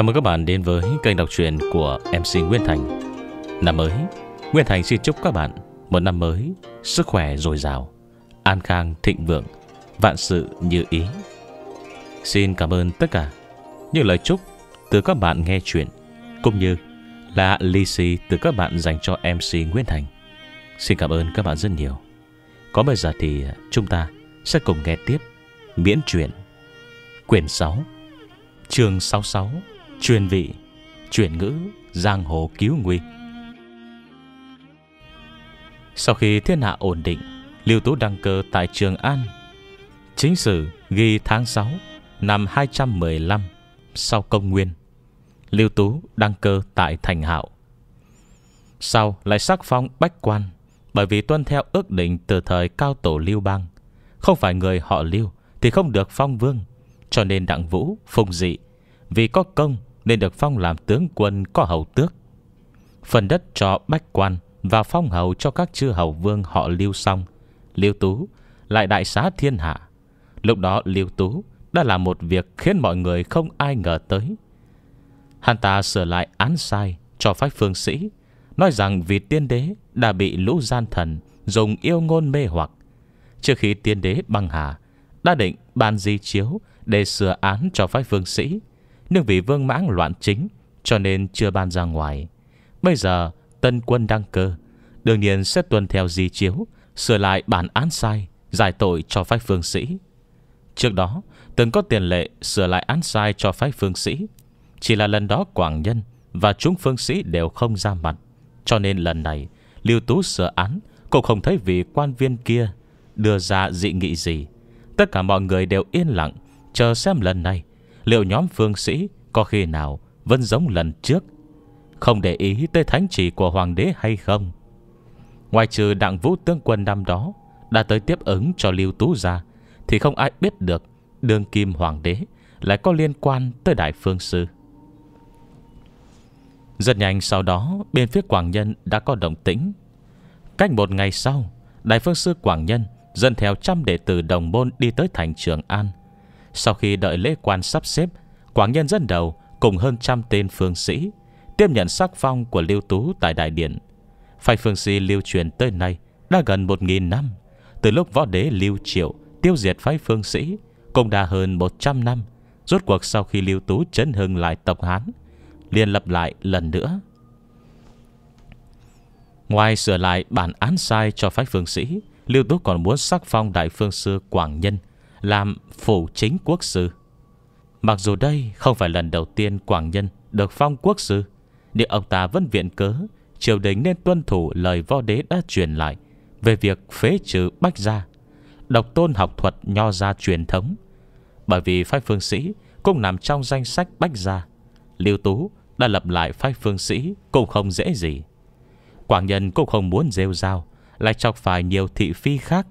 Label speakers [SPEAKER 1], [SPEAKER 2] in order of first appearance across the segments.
[SPEAKER 1] Chào mừng các bạn đến với kênh đọc truyện của MC Nguyên Thành. Năm mới, Nguyên Thành xin chúc các bạn một năm mới sức khỏe dồi dào, an khang thịnh vượng, vạn sự như ý. Xin cảm ơn tất cả những lời chúc từ các bạn nghe chuyện cũng như là lì xì từ các bạn dành cho MC Nguyên Thành. Xin cảm ơn các bạn rất nhiều. Có bây giờ thì chúng ta sẽ cùng nghe tiếp miễn truyện quyển 6 chương 66 truyền vị, chuyển ngữ, giang hồ cứu nguy. Sau khi thiên hạ ổn định, Lưu Tú đăng cơ tại Trường An. Chính sử ghi tháng 6 năm 215 sau công nguyên. Lưu Tú đăng cơ tại Thành Hạo. Sau lại sắc phong bách quan bởi vì tuân theo ước định từ thời cao tổ Lưu Bang. Không phải người họ Lưu thì không được phong vương cho nên đặng vũ, phùng dị vì có công nên được phong làm tướng quân có hầu tước. Phần đất cho bách quan và phong hầu cho các chư hầu vương họ Lưu Song, Lưu Tú, lại đại xá thiên hạ. Lúc đó Lưu Tú đã là một việc khiến mọi người không ai ngờ tới. Hắn ta sửa lại án sai cho phách phương sĩ, nói rằng vì tiên đế đã bị lũ gian thần dùng yêu ngôn mê hoặc. Trước khi tiên đế băng hà, đã định ban di chiếu để sửa án cho phách phương sĩ. Nhưng vì vương mãng loạn chính Cho nên chưa ban ra ngoài Bây giờ tân quân đăng cơ Đương nhiên sẽ tuân theo di chiếu Sửa lại bản án sai Giải tội cho phái phương sĩ Trước đó từng có tiền lệ Sửa lại án sai cho phái phương sĩ Chỉ là lần đó Quảng Nhân Và chúng phương sĩ đều không ra mặt Cho nên lần này Lưu Tú sửa án Cũng không thấy vị quan viên kia Đưa ra dị nghị gì Tất cả mọi người đều yên lặng Chờ xem lần này Liệu nhóm phương sĩ có khi nào vẫn giống lần trước Không để ý tới thánh chỉ của hoàng đế hay không Ngoài trừ đặng vũ tướng quân năm đó Đã tới tiếp ứng cho Lưu Tú ra Thì không ai biết được đương kim hoàng đế Lại có liên quan tới đại phương sư Rất nhanh sau đó Bên phía Quảng Nhân đã có động tĩnh Cách một ngày sau Đại phương sư Quảng Nhân Dẫn theo trăm đệ tử đồng môn đi tới thành Trường An sau khi đợi lễ quan sắp xếp Quảng nhân dẫn đầu cùng hơn trăm tên phương sĩ Tiếp nhận sắc phong của Lưu Tú tại Đại Điện Phai phương sĩ lưu truyền tới nay Đã gần một nghìn năm Từ lúc võ đế Lưu Triệu Tiêu diệt phái phương sĩ Cũng đã hơn một trăm năm Rốt cuộc sau khi Lưu Tú chấn hưng lại tộc Hán liền lập lại lần nữa Ngoài sửa lại bản án sai cho phái phương sĩ Lưu Tú còn muốn sắc phong đại phương sư Quảng Nhân làm phủ chính quốc sư. Mặc dù đây không phải lần đầu tiên Quảng Nhân được phong quốc sư, nhưng ông ta vẫn viện cớ triều đình nên tuân thủ lời võ đế đã truyền lại về việc phế trừ bách gia, độc tôn học thuật nho gia truyền thống. Bởi vì phái phương sĩ cũng nằm trong danh sách bách gia, Lưu Tú đã lập lại phái phương sĩ cũng không dễ gì. Quảng Nhân cũng không muốn rêu rao, lại chọc phải nhiều thị phi khác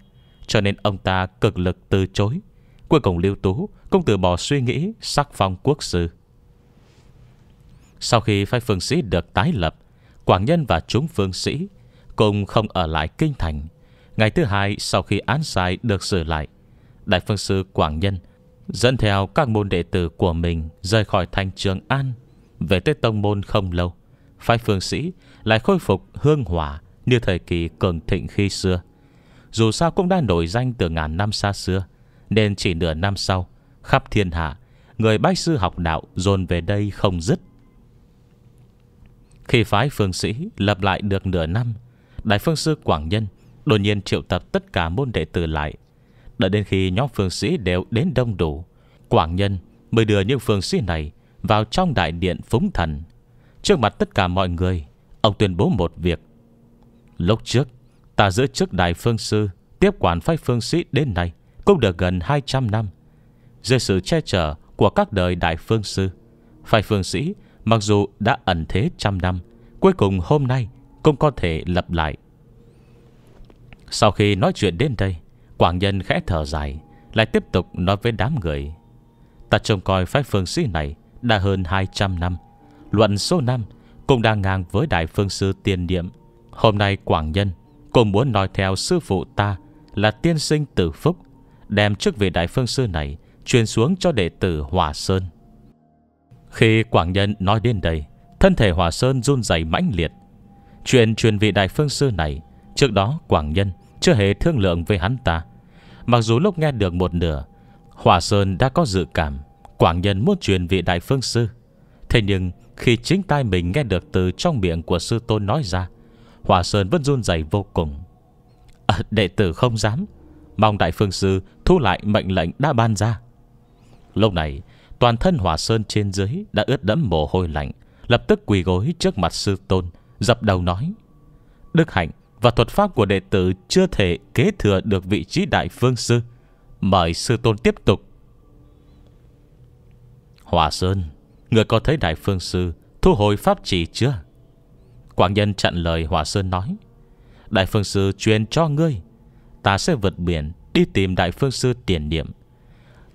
[SPEAKER 1] cho nên ông ta cực lực từ chối Cuối cùng lưu tú Cũng từ bỏ suy nghĩ sắc phong quốc sư Sau khi phái phương sĩ được tái lập Quảng Nhân và chúng phương sĩ Cùng không ở lại kinh thành Ngày thứ hai sau khi án sai được xử lại Đại phương sư Quảng Nhân Dẫn theo các môn đệ tử của mình Rời khỏi thành trường An Về tới tông môn không lâu Phái phương sĩ lại khôi phục hương hỏa Như thời kỳ cường thịnh khi xưa dù sao cũng đã nổi danh từ ngàn năm xa xưa Nên chỉ nửa năm sau Khắp thiên hạ Người bách sư học đạo dồn về đây không dứt Khi phái phương sĩ lập lại được nửa năm Đại phương sư Quảng Nhân Đột nhiên triệu tập tất cả môn đệ tử lại Đợi đến khi nhóm phương sĩ đều đến đông đủ Quảng Nhân mới đưa những phương sĩ này Vào trong đại điện phúng thần Trước mặt tất cả mọi người Ông tuyên bố một việc Lúc trước Ta giữ chức đại phương sư Tiếp quản phái phương sĩ đến nay Cũng được gần 200 năm Dưới sự che chở của các đời đại phương sư phái phương sĩ Mặc dù đã ẩn thế trăm năm Cuối cùng hôm nay Cũng có thể lập lại Sau khi nói chuyện đến đây Quảng nhân khẽ thở dài Lại tiếp tục nói với đám người Ta trông coi phái phương sĩ này Đã hơn 200 năm Luận số năm cũng đang ngang với đại phương sư tiền niệm Hôm nay Quảng Nhân Cô muốn nói theo sư phụ ta Là tiên sinh tử phúc Đem chức vị đại phương sư này Truyền xuống cho đệ tử Hòa Sơn Khi Quảng Nhân nói đến đây Thân thể Hòa Sơn run rẩy mãnh liệt Chuyện truyền vị đại phương sư này Trước đó Quảng Nhân Chưa hề thương lượng với hắn ta Mặc dù lúc nghe được một nửa Hòa Sơn đã có dự cảm Quảng Nhân muốn truyền vị đại phương sư Thế nhưng khi chính tay mình nghe được từ trong miệng của sư tôn nói ra Hòa Sơn vẫn run rẩy vô cùng à, Đệ tử không dám Mong Đại Phương Sư thu lại mệnh lệnh đã ban ra Lúc này Toàn thân Hòa Sơn trên dưới Đã ướt đẫm mồ hôi lạnh Lập tức quỳ gối trước mặt sư tôn Dập đầu nói Đức hạnh và thuật pháp của đệ tử Chưa thể kế thừa được vị trí Đại Phương Sư Mời sư tôn tiếp tục Hòa Sơn Người có thấy Đại Phương Sư Thu hồi pháp chỉ chưa Quảng nhân chặn lời Hòa Sơn nói Đại phương sư truyền cho ngươi Ta sẽ vượt biển Đi tìm đại phương sư tiền niệm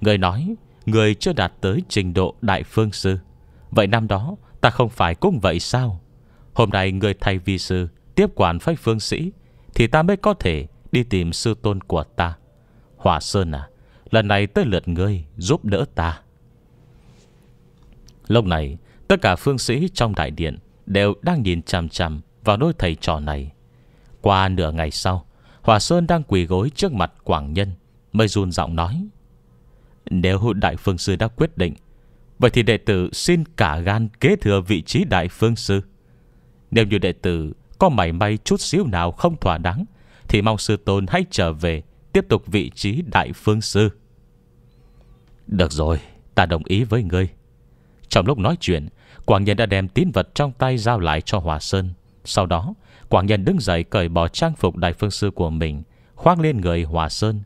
[SPEAKER 1] Ngươi nói Ngươi chưa đạt tới trình độ đại phương sư Vậy năm đó ta không phải cũng vậy sao Hôm nay ngươi thay vi sư Tiếp quản phách phương sĩ Thì ta mới có thể đi tìm sư tôn của ta Hòa Sơn à Lần này tới lượt ngươi giúp đỡ ta Lúc này Tất cả phương sĩ trong đại điện đều đang nhìn chằm chằm vào đôi thầy trò này. Qua nửa ngày sau, Hòa Sơn đang quỳ gối trước mặt Quảng Nhân, mới run giọng nói. Nếu Đại Phương Sư đã quyết định, vậy thì đệ tử xin cả gan kế thừa vị trí Đại Phương Sư. Nếu như đệ tử có mảy may chút xíu nào không thỏa đáng, thì mong Sư Tôn hãy trở về tiếp tục vị trí Đại Phương Sư. Được rồi, ta đồng ý với ngươi. Trong lúc nói chuyện Quảng Nhân đã đem tín vật trong tay giao lại cho Hòa Sơn Sau đó Quảng Nhân đứng dậy cởi bỏ trang phục đại phương sư của mình Khoác lên người Hòa Sơn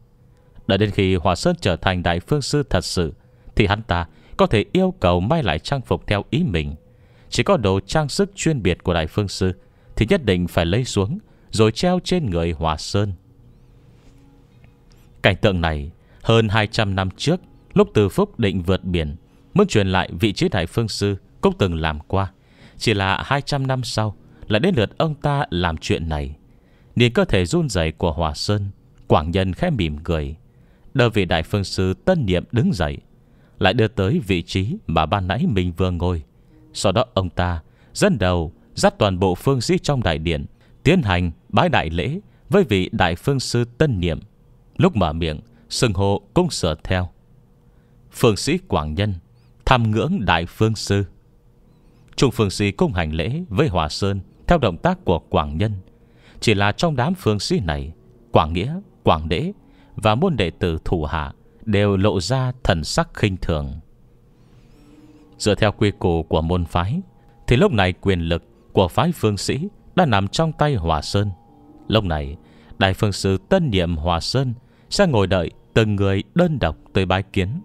[SPEAKER 1] Đợi đến khi Hòa Sơn trở thành đại phương sư thật sự Thì hắn ta có thể yêu cầu may lại trang phục theo ý mình Chỉ có đồ trang sức chuyên biệt của đại phương sư Thì nhất định phải lấy xuống Rồi treo trên người Hòa Sơn Cảnh tượng này hơn 200 năm trước Lúc từ Phúc định vượt biển Muốn truyền lại vị trí đại phương sư Cũng từng làm qua Chỉ là 200 năm sau Lại đến lượt ông ta làm chuyện này Nhìn cơ thể run rẩy của Hòa Sơn Quảng nhân khẽ mỉm cười Đờ vị đại phương sư tân niệm đứng dậy Lại đưa tới vị trí Mà ban nãy mình vừa ngồi Sau đó ông ta dẫn đầu Dắt toàn bộ phương sĩ trong đại điện Tiến hành bái đại lễ Với vị đại phương sư tân niệm Lúc mở miệng Sừng hộ cũng sở theo Phương sĩ Quảng Nhân tham ngưỡng Đại Phương Sư. Trung Phương Sĩ cung hành lễ với Hòa Sơn theo động tác của Quảng Nhân. Chỉ là trong đám Phương Sĩ này, Quảng Nghĩa, Quảng Đễ và môn đệ tử thủ hạ đều lộ ra thần sắc khinh thường. Dựa theo quy củ của môn phái, thì lúc này quyền lực của phái Phương Sĩ đã nằm trong tay Hòa Sơn. Lúc này, Đại Phương Sư tân nhiệm Hòa Sơn sẽ ngồi đợi từng người đơn độc tới bái kiến.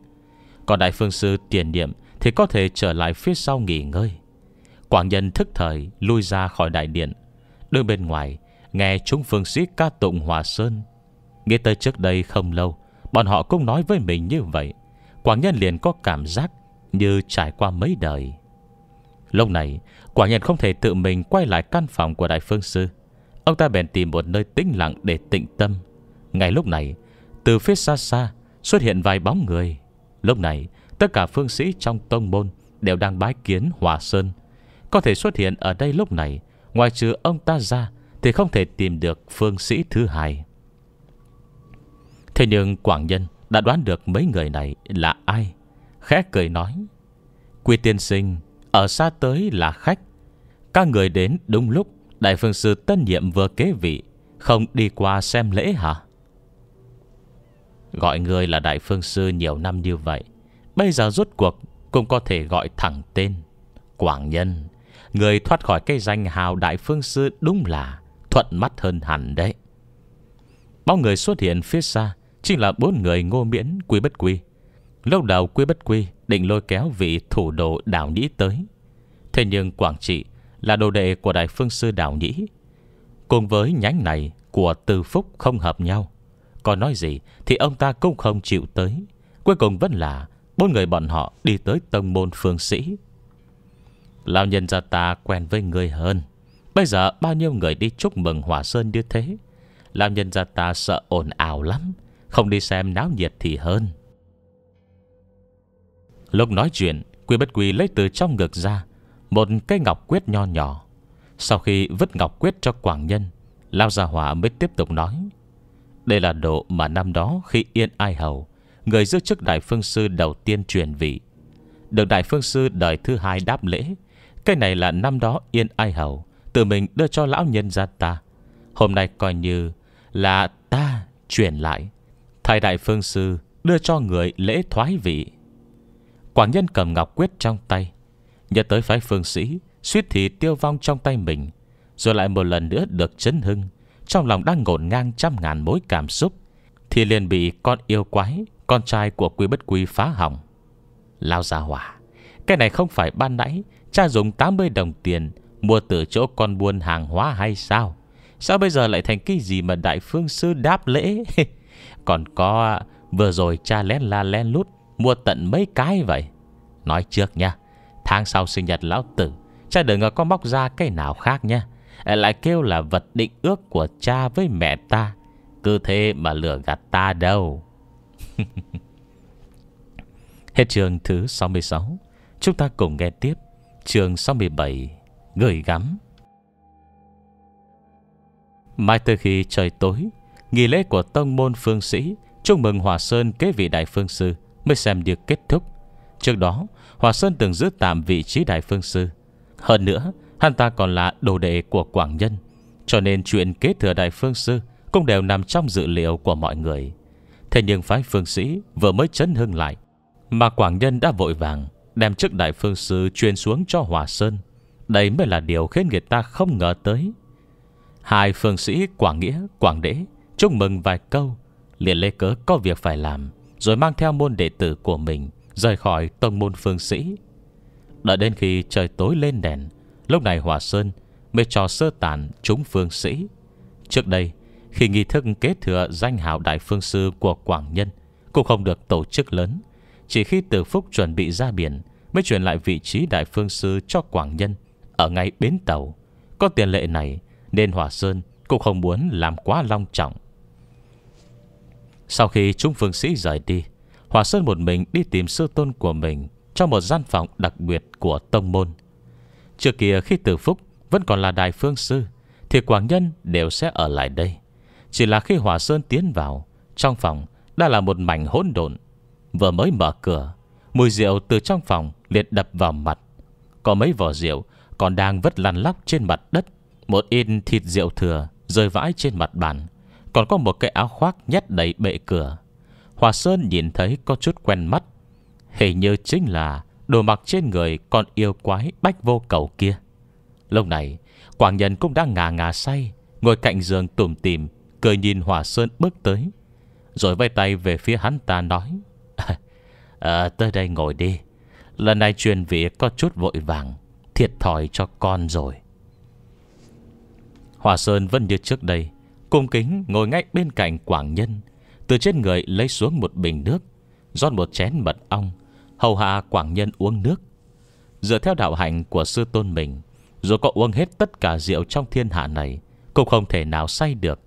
[SPEAKER 1] Còn đại phương sư tiền niệm Thì có thể trở lại phía sau nghỉ ngơi Quảng nhân thức thời Lui ra khỏi đại điện đứng bên ngoài Nghe chúng phương sĩ ca tụng hòa sơn Nghĩ tới trước đây không lâu Bọn họ cũng nói với mình như vậy Quảng nhân liền có cảm giác Như trải qua mấy đời Lúc này Quảng nhân không thể tự mình quay lại căn phòng của đại phương sư Ông ta bèn tìm một nơi tĩnh lặng để tịnh tâm Ngay lúc này Từ phía xa xa xuất hiện vài bóng người Lúc này Tất cả phương sĩ trong tông môn Đều đang bái kiến Hòa Sơn Có thể xuất hiện ở đây lúc này Ngoài trừ ông ta ra Thì không thể tìm được phương sĩ thứ hai Thế nhưng Quảng Nhân Đã đoán được mấy người này là ai Khẽ cười nói Quy tiên sinh Ở xa tới là khách Các người đến đúng lúc Đại phương sư tân nhiệm vừa kế vị Không đi qua xem lễ hả Gọi người là Đại Phương Sư nhiều năm như vậy Bây giờ rốt cuộc Cũng có thể gọi thẳng tên Quảng Nhân Người thoát khỏi cái danh hào Đại Phương Sư Đúng là thuận mắt hơn hẳn đấy Bao người xuất hiện phía xa Chính là bốn người ngô miễn Quy Bất Quy Lâu đầu Quy Bất Quy định lôi kéo vị thủ đồ đảo nhĩ tới Thế nhưng Quảng Trị Là đồ đệ của Đại Phương Sư đảo nhĩ Cùng với nhánh này của Từ Phúc không hợp nhau có nói gì Thì ông ta cũng không chịu tới Cuối cùng vẫn là Bốn người bọn họ đi tới tông môn phương sĩ Lão nhân gia ta quen với người hơn Bây giờ bao nhiêu người đi chúc mừng Hỏa Sơn như thế Lão nhân gia ta sợ ồn ào lắm Không đi xem náo nhiệt thì hơn Lúc nói chuyện Quy bất quy lấy từ trong ngực ra Một cây ngọc quyết nho nhỏ Sau khi vứt ngọc quyết cho quảng nhân Lao gia hỏa mới tiếp tục nói đây là độ mà năm đó khi Yên Ai Hầu Người giữ chức Đại Phương Sư đầu tiên truyền vị Được Đại Phương Sư đời thứ hai đáp lễ Cái này là năm đó Yên Ai Hầu Tự mình đưa cho lão nhân ra ta Hôm nay coi như là ta truyền lại Thầy Đại Phương Sư đưa cho người lễ thoái vị Quảng nhân cầm ngọc quyết trong tay Nhớ tới phái phương sĩ Suýt thì tiêu vong trong tay mình Rồi lại một lần nữa được chấn hưng trong lòng đang ngổn ngang trăm ngàn mối cảm xúc Thì liền bị con yêu quái Con trai của quý bất quý phá hỏng Lao ra hỏa Cái này không phải ban nãy Cha dùng 80 đồng tiền Mua từ chỗ con buôn hàng hóa hay sao Sao bây giờ lại thành cái gì mà đại phương sư đáp lễ Còn có Vừa rồi cha lén la lén lút Mua tận mấy cái vậy Nói trước nha Tháng sau sinh nhật lão tử Cha đừng có móc ra cái nào khác nha Ờ, lại kêu là vật định ước của cha với mẹ ta Cứ thế mà lừa gạt ta đâu Hết trường thứ 66 Chúng ta cùng nghe tiếp Trường 67 Gửi gắm Mai từ khi trời tối Nghỉ lễ của tông môn phương sĩ Chúc mừng Hòa Sơn kế vị đại phương sư Mới xem được kết thúc Trước đó Hòa Sơn từng giữ tạm vị trí đại phương sư Hơn nữa Hắn ta còn là đồ đệ của Quảng Nhân Cho nên chuyện kế thừa Đại Phương Sư Cũng đều nằm trong dự liệu của mọi người Thế nhưng phái phương sĩ vừa mới chấn hưng lại Mà Quảng Nhân đã vội vàng Đem chức Đại Phương Sư truyền xuống cho Hòa Sơn Đây mới là điều khiến người ta không ngờ tới Hai phương sĩ Quảng Nghĩa, Quảng Đế Chúc mừng vài câu liền lê cớ có việc phải làm Rồi mang theo môn đệ tử của mình Rời khỏi tông môn phương sĩ Đợi đến khi trời tối lên đèn Lúc này Hòa Sơn mới cho sơ tản chúng phương sĩ. Trước đây, khi nghi thức kế thừa danh hào đại phương sư của Quảng Nhân cũng không được tổ chức lớn. Chỉ khi Từ Phúc chuẩn bị ra biển mới chuyển lại vị trí đại phương sư cho Quảng Nhân ở ngay bến tàu. Có tiền lệ này nên Hòa Sơn cũng không muốn làm quá long trọng. Sau khi Trung Phương Sĩ rời đi, Hòa Sơn một mình đi tìm sư tôn của mình trong một gian phòng đặc biệt của Tông Môn – Trước kia khi từ phúc Vẫn còn là đại phương sư Thì quảng nhân đều sẽ ở lại đây Chỉ là khi hòa sơn tiến vào Trong phòng đã là một mảnh hỗn độn Vừa mới mở cửa Mùi rượu từ trong phòng liệt đập vào mặt Có mấy vỏ rượu Còn đang vất lăn lóc trên mặt đất Một in thịt rượu thừa Rơi vãi trên mặt bàn Còn có một cái áo khoác nhét đầy bệ cửa Hòa Sơn nhìn thấy có chút quen mắt Hình như chính là Đồ mặc trên người con yêu quái bách vô cầu kia Lúc này Quảng nhân cũng đang ngà ngà say Ngồi cạnh giường tùm tìm Cười nhìn Hòa Sơn bước tới Rồi vây tay về phía hắn ta nói à, Tới đây ngồi đi Lần này truyền vị có chút vội vàng Thiệt thòi cho con rồi Hòa Sơn vẫn như trước đây Cung kính ngồi ngay bên cạnh Quảng Nhân Từ trên người lấy xuống một bình nước rót một chén mật ong Hầu hạ quảng nhân uống nước Dựa theo đạo hạnh của sư tôn mình Dù có uống hết tất cả rượu trong thiên hạ này Cũng không thể nào say được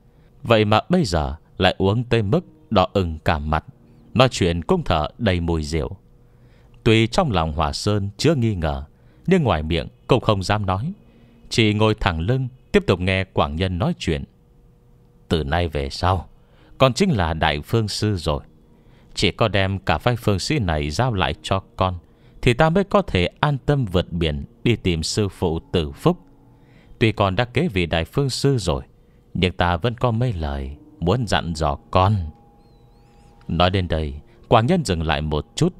[SPEAKER 1] Vậy mà bây giờ lại uống tới mức đỏ ửng cả mặt Nói chuyện cũng thở đầy mùi rượu Tuy trong lòng Hòa Sơn chưa nghi ngờ Nhưng ngoài miệng cũng không dám nói Chỉ ngồi thẳng lưng Tiếp tục nghe Quảng Nhân nói chuyện Từ nay về sau con chính là Đại Phương Sư rồi chỉ có đem cả vai phương sĩ này giao lại cho con Thì ta mới có thể an tâm vượt biển Đi tìm sư phụ tử phúc Tuy con đã kế vị đại phương sư rồi Nhưng ta vẫn có mấy lời Muốn dặn dò con Nói đến đây Quảng nhân dừng lại một chút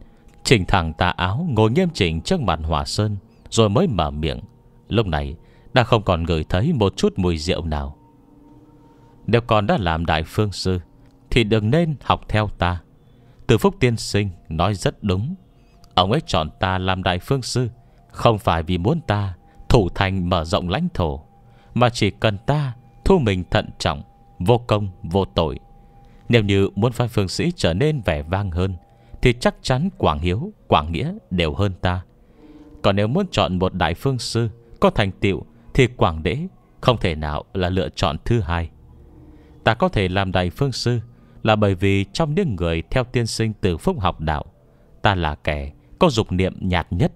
[SPEAKER 1] Chỉnh thẳng tà áo ngồi nghiêm chỉnh trước mặt hòa sơn Rồi mới mở miệng Lúc này đã không còn ngửi thấy một chút mùi rượu nào Nếu con đã làm đại phương sư Thì đừng nên học theo ta từ Phúc Tiên Sinh nói rất đúng Ông ấy chọn ta làm đại phương sư Không phải vì muốn ta Thủ thành mở rộng lãnh thổ Mà chỉ cần ta thu mình thận trọng Vô công vô tội Nếu như muốn phái phương sĩ trở nên vẻ vang hơn Thì chắc chắn Quảng Hiếu Quảng Nghĩa đều hơn ta Còn nếu muốn chọn một đại phương sư Có thành tựu Thì Quảng Đế không thể nào là lựa chọn thứ hai Ta có thể làm đại phương sư là bởi vì trong những người theo tiên sinh từ phúc học đạo, ta là kẻ có dục niệm nhạt nhất.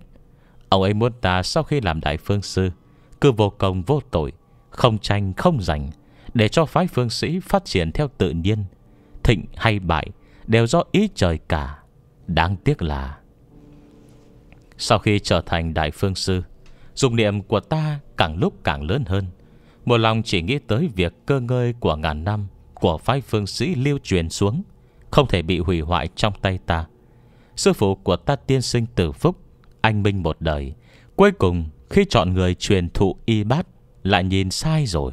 [SPEAKER 1] Ông ấy muốn ta sau khi làm đại phương sư, cứ vô công vô tội, không tranh không giành, để cho phái phương sĩ phát triển theo tự nhiên, thịnh hay bại đều do ý trời cả. Đáng tiếc là sau khi trở thành đại phương sư, dục niệm của ta càng lúc càng lớn hơn. Một lòng chỉ nghĩ tới việc cơ ngơi của ngàn năm – của phái phương sĩ lưu truyền xuống Không thể bị hủy hoại trong tay ta Sư phụ của ta tiên sinh tử phúc Anh minh một đời Cuối cùng khi chọn người truyền thụ y bát Lại nhìn sai rồi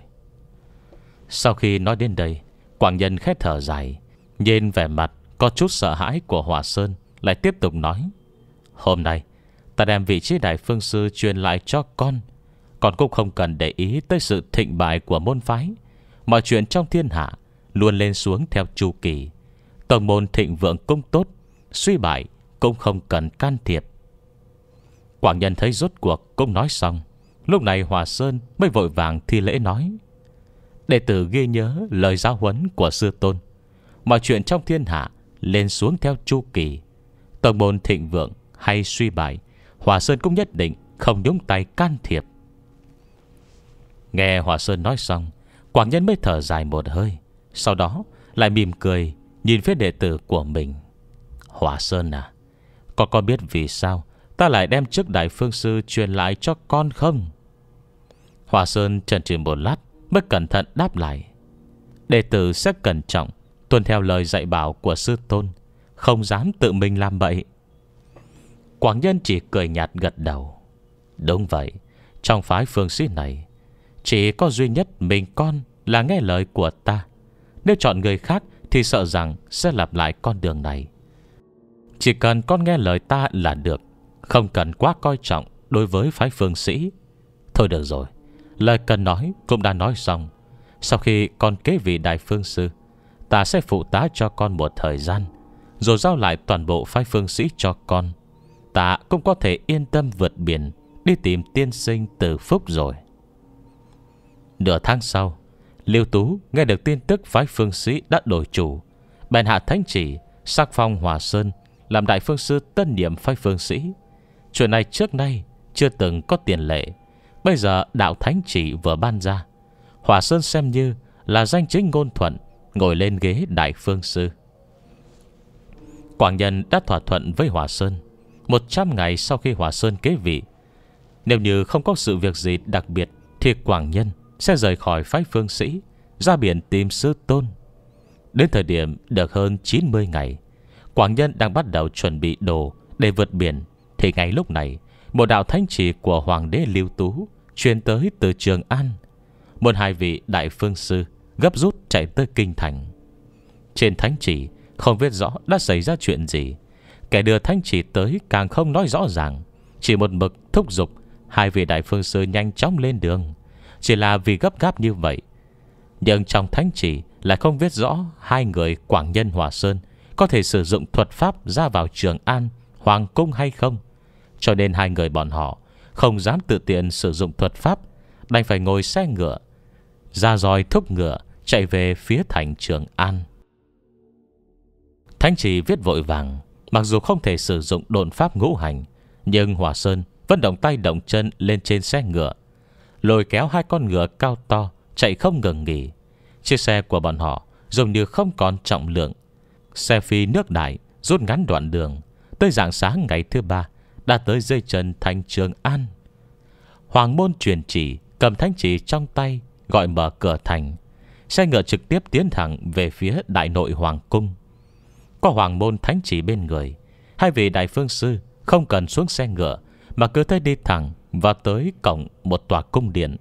[SPEAKER 1] Sau khi nói đến đây Quảng nhân khét thở dài Nhìn vẻ mặt có chút sợ hãi của Hòa Sơn Lại tiếp tục nói Hôm nay ta đem vị trí đại phương sư Truyền lại cho con Con cũng không cần để ý tới sự thịnh bại của môn phái Mọi chuyện trong thiên hạ luôn lên xuống theo chu kỳ. Tông môn thịnh vượng cũng tốt, suy bại cũng không cần can thiệp. Quảng nhân thấy rốt cuộc cũng nói xong. Lúc này Hòa Sơn mới vội vàng thi lễ nói. Đệ tử ghi nhớ lời giáo huấn của sư tôn. Mọi chuyện trong thiên hạ lên xuống theo chu kỳ. Tông môn thịnh vượng hay suy bại, Hòa Sơn cũng nhất định không nhúng tay can thiệp. Nghe Hòa Sơn nói xong, Quảng Nhân mới thở dài một hơi. Sau đó lại mỉm cười Nhìn phía đệ tử của mình Hỏa Sơn à con Có biết vì sao Ta lại đem trước đại phương sư truyền lại cho con không Hỏa Sơn chần chừ một lát Mới cẩn thận đáp lại Đệ tử sẽ cẩn trọng Tuân theo lời dạy bảo của sư tôn Không dám tự mình làm bậy Quảng nhân chỉ cười nhạt gật đầu Đúng vậy Trong phái phương sĩ này Chỉ có duy nhất mình con Là nghe lời của ta nếu chọn người khác Thì sợ rằng sẽ lặp lại con đường này Chỉ cần con nghe lời ta là được Không cần quá coi trọng Đối với phái phương sĩ Thôi được rồi Lời cần nói cũng đã nói xong Sau khi con kế vị đại phương sư Ta sẽ phụ tá cho con một thời gian Rồi giao lại toàn bộ phái phương sĩ cho con Ta cũng có thể yên tâm vượt biển Đi tìm tiên sinh từ phúc rồi Nửa tháng sau Lưu Tú nghe được tin tức phái phương sĩ đã đổi chủ Bèn hạ thánh chỉ Sắc phong Hòa Sơn Làm đại phương sư tân nhiệm phái phương sĩ Chuyện này trước nay Chưa từng có tiền lệ Bây giờ đạo thánh chỉ vừa ban ra Hòa Sơn xem như là danh chính ngôn thuận Ngồi lên ghế đại phương sư Quảng Nhân đã thỏa thuận với Hòa Sơn một trăm ngày sau khi Hòa Sơn kế vị Nếu như không có sự việc gì đặc biệt Thì Quảng Nhân sẽ rời khỏi phái phương sĩ, ra biển tìm sư tôn. Đến thời điểm được hơn 90 ngày, Quảng Nhân đang bắt đầu chuẩn bị đồ để vượt biển, thì ngay lúc này, một đạo thánh chỉ của Hoàng đế Lưu Tú truyền tới từ Trường An. Một hai vị đại phương sư gấp rút chạy tới Kinh Thành. Trên thánh chỉ không biết rõ đã xảy ra chuyện gì. Kẻ đưa thánh chỉ tới càng không nói rõ ràng. Chỉ một mực thúc giục hai vị đại phương sư nhanh chóng lên đường. Chỉ là vì gấp gáp như vậy Nhưng trong thánh chỉ Lại không viết rõ hai người Quảng Nhân Hòa Sơn Có thể sử dụng thuật pháp ra vào Trường An Hoàng Cung hay không Cho nên hai người bọn họ Không dám tự tiện sử dụng thuật pháp Đành phải ngồi xe ngựa Ra roi thúc ngựa Chạy về phía thành Trường An Thánh chỉ viết vội vàng Mặc dù không thể sử dụng đồn pháp ngũ hành Nhưng Hòa Sơn vẫn động tay động chân lên trên xe ngựa lôi kéo hai con ngựa cao to, chạy không ngừng nghỉ. Chiếc xe của bọn họ dường như không còn trọng lượng. Xe phi nước đại rút ngắn đoạn đường, tới dạng sáng ngày thứ ba, đã tới dây chân thành trường An. Hoàng môn truyền chỉ, cầm thánh chỉ trong tay, gọi mở cửa thành. Xe ngựa trực tiếp tiến thẳng về phía đại nội Hoàng Cung. Có hoàng môn thánh chỉ bên người, hai vị đại phương sư không cần xuống xe ngựa, mà cứ thế đi thẳng và tới cổng một tòa cung điện.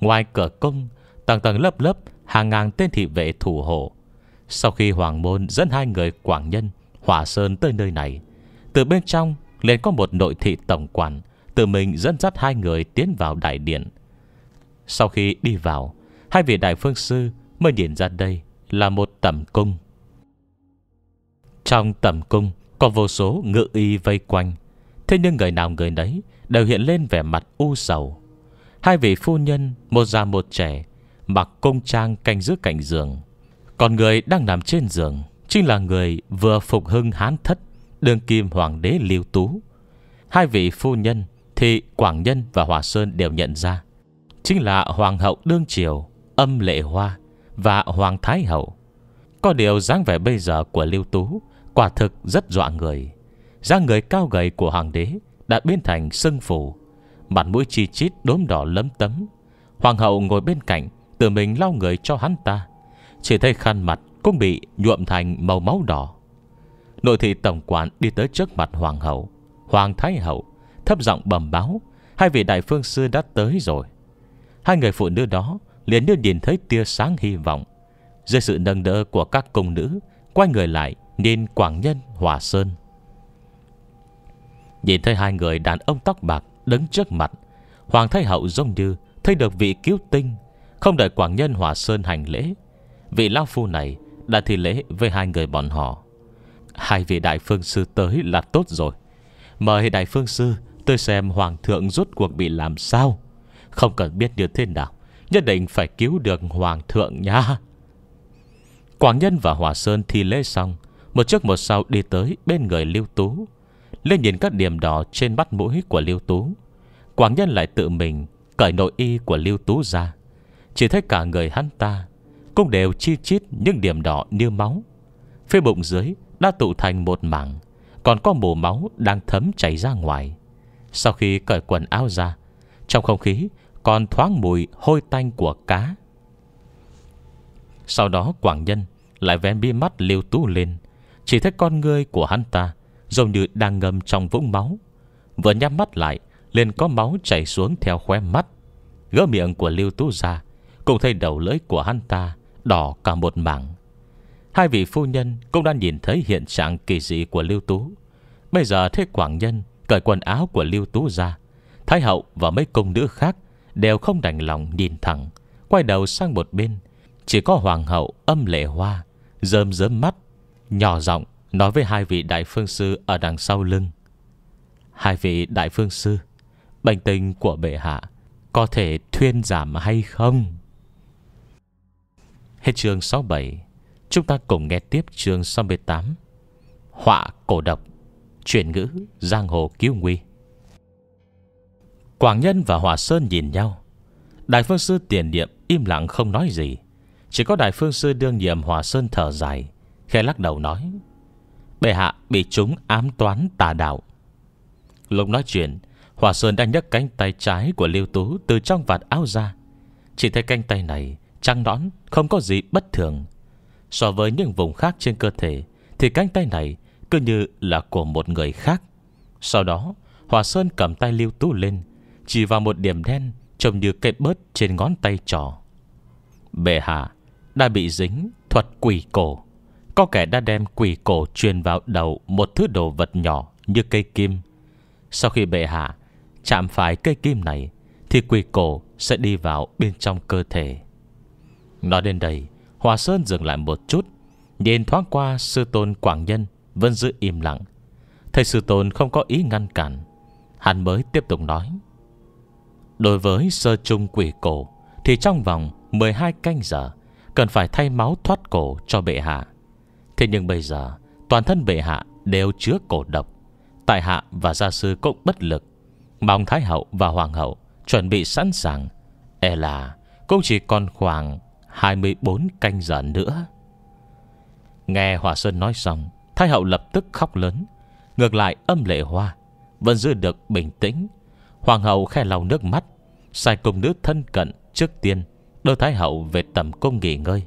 [SPEAKER 1] Ngoài cửa cung, tầng tầng lớp lớp hàng ngàn tên thị vệ thủ hộ. Sau khi Hoàng Môn dẫn hai người Quảng Nhân, hỏa Sơn tới nơi này, từ bên trong liền có một nội thị tổng quản tự mình dẫn dắt hai người tiến vào đại điện. Sau khi đi vào, hai vị đại phương sư mới nhìn ra đây là một tầm cung. Trong tầm cung có vô số ngự y vây quanh, thế nhưng người nào người nấy đều hiện lên vẻ mặt u sầu. Hai vị phu nhân, một già một trẻ, mặc công trang canh giữ cạnh giường. Còn người đang nằm trên giường chính là người vừa phục hưng hán thất, đương kim hoàng đế Liêu Tú. Hai vị phu nhân thì Quảng Nhân và Hòa Sơn đều nhận ra. Chính là Hoàng hậu Đương Triều, Âm Lệ Hoa và Hoàng Thái Hậu. Có điều dáng vẻ bây giờ của lưu Tú quả thực rất dọa người. dáng người cao gầy của hoàng đế đã biến thành sưng phủ Mặt mũi chi chít đốm đỏ lấm tấm Hoàng hậu ngồi bên cạnh Tự mình lau người cho hắn ta Chỉ thấy khăn mặt cũng bị nhuộm thành màu máu đỏ Nội thị tổng quản đi tới trước mặt hoàng hậu Hoàng thái hậu Thấp giọng bẩm báo Hai vị đại phương sư đã tới rồi Hai người phụ nữ đó liền như nhìn thấy tia sáng hy vọng Dưới sự nâng đỡ của các công nữ Quay người lại nên Quảng Nhân Hòa Sơn Nhìn thấy hai người đàn ông tóc bạc Đứng trước mặt Hoàng Thái Hậu giống như thấy được vị cứu tinh Không đợi Quảng Nhân Hòa Sơn hành lễ Vị Lao Phu này đã thi lễ với hai người bọn họ Hai vị Đại Phương Sư tới là tốt rồi Mời Đại Phương Sư tôi xem Hoàng Thượng rốt cuộc bị làm sao Không cần biết như thế nào Nhất định phải cứu được Hoàng Thượng nha Quảng Nhân và Hòa Sơn thi lễ xong Một trước một sau đi tới bên người Lưu Tú lên nhìn các điểm đỏ trên mắt mũi của Lưu Tú Quảng nhân lại tự mình Cởi nội y của Lưu Tú ra Chỉ thấy cả người hắn ta Cũng đều chi chít những điểm đỏ như máu Phía bụng dưới đã tụ thành một mảng Còn có mồ máu đang thấm chảy ra ngoài Sau khi cởi quần áo ra Trong không khí còn thoáng mùi hôi tanh của cá Sau đó Quảng Nhân lại vén bi mắt Lưu tú lên Chỉ thấy con ngươi của hắn ta Giống như đang ngâm trong vũng máu Vừa nhắm mắt lại liền có máu chảy xuống theo khóe mắt Gỡ miệng của Lưu Tú ra Cùng thấy đầu lưỡi của hắn ta Đỏ cả một mảng Hai vị phu nhân cũng đã nhìn thấy hiện trạng kỳ dị của Lưu Tú Bây giờ thấy Quảng Nhân Cởi quần áo của Lưu Tú ra Thái hậu và mấy công nữ khác Đều không đành lòng nhìn thẳng Quay đầu sang một bên Chỉ có hoàng hậu âm lệ hoa Rơm rớm mắt Nhỏ giọng Nói với hai vị đại phương sư ở đằng sau lưng Hai vị đại phương sư Bệnh tình của bệ hạ Có thể thuyên giảm hay không Hết chương 67 Chúng ta cùng nghe tiếp chương 68 Họa cổ độc Chuyển ngữ Giang hồ cứu nguy Quảng Nhân và Hòa Sơn nhìn nhau Đại phương sư tiền niệm im lặng không nói gì Chỉ có đại phương sư đương nhiệm Hòa Sơn thở dài Khẽ lắc đầu nói Bệ hạ bị chúng ám toán tà đạo Lúc nói chuyện Hòa Sơn đang nhấc cánh tay trái của Lưu Tú Từ trong vạt áo ra Chỉ thấy cánh tay này trăng nõn Không có gì bất thường So với những vùng khác trên cơ thể Thì cánh tay này cứ như là của một người khác Sau đó Hòa Sơn cầm tay Lưu Tú lên Chỉ vào một điểm đen Trông như cây bớt trên ngón tay trỏ Bệ hạ Đã bị dính thuật quỷ cổ có kẻ đã đem quỷ cổ truyền vào đầu Một thứ đồ vật nhỏ như cây kim Sau khi bệ hạ Chạm phải cây kim này Thì quỷ cổ sẽ đi vào bên trong cơ thể Nói đến đây Hòa Sơn dừng lại một chút Nhìn thoáng qua sư tôn Quảng Nhân Vẫn giữ im lặng Thầy sư tôn không có ý ngăn cản Hắn mới tiếp tục nói Đối với sơ trung quỷ cổ Thì trong vòng 12 canh giờ Cần phải thay máu thoát cổ cho bệ hạ Thế nhưng bây giờ Toàn thân bệ hạ đều chứa cổ độc tại hạ và gia sư cũng bất lực Mong Thái Hậu và Hoàng Hậu Chuẩn bị sẵn sàng E là cũng chỉ còn khoảng 24 canh giờ nữa Nghe Hòa Sơn nói xong Thái Hậu lập tức khóc lớn Ngược lại âm lệ hoa Vẫn giữ được bình tĩnh Hoàng hậu khe lau nước mắt Sai công nữ thân cận trước tiên Đưa Thái hậu về tầm cung nghỉ ngơi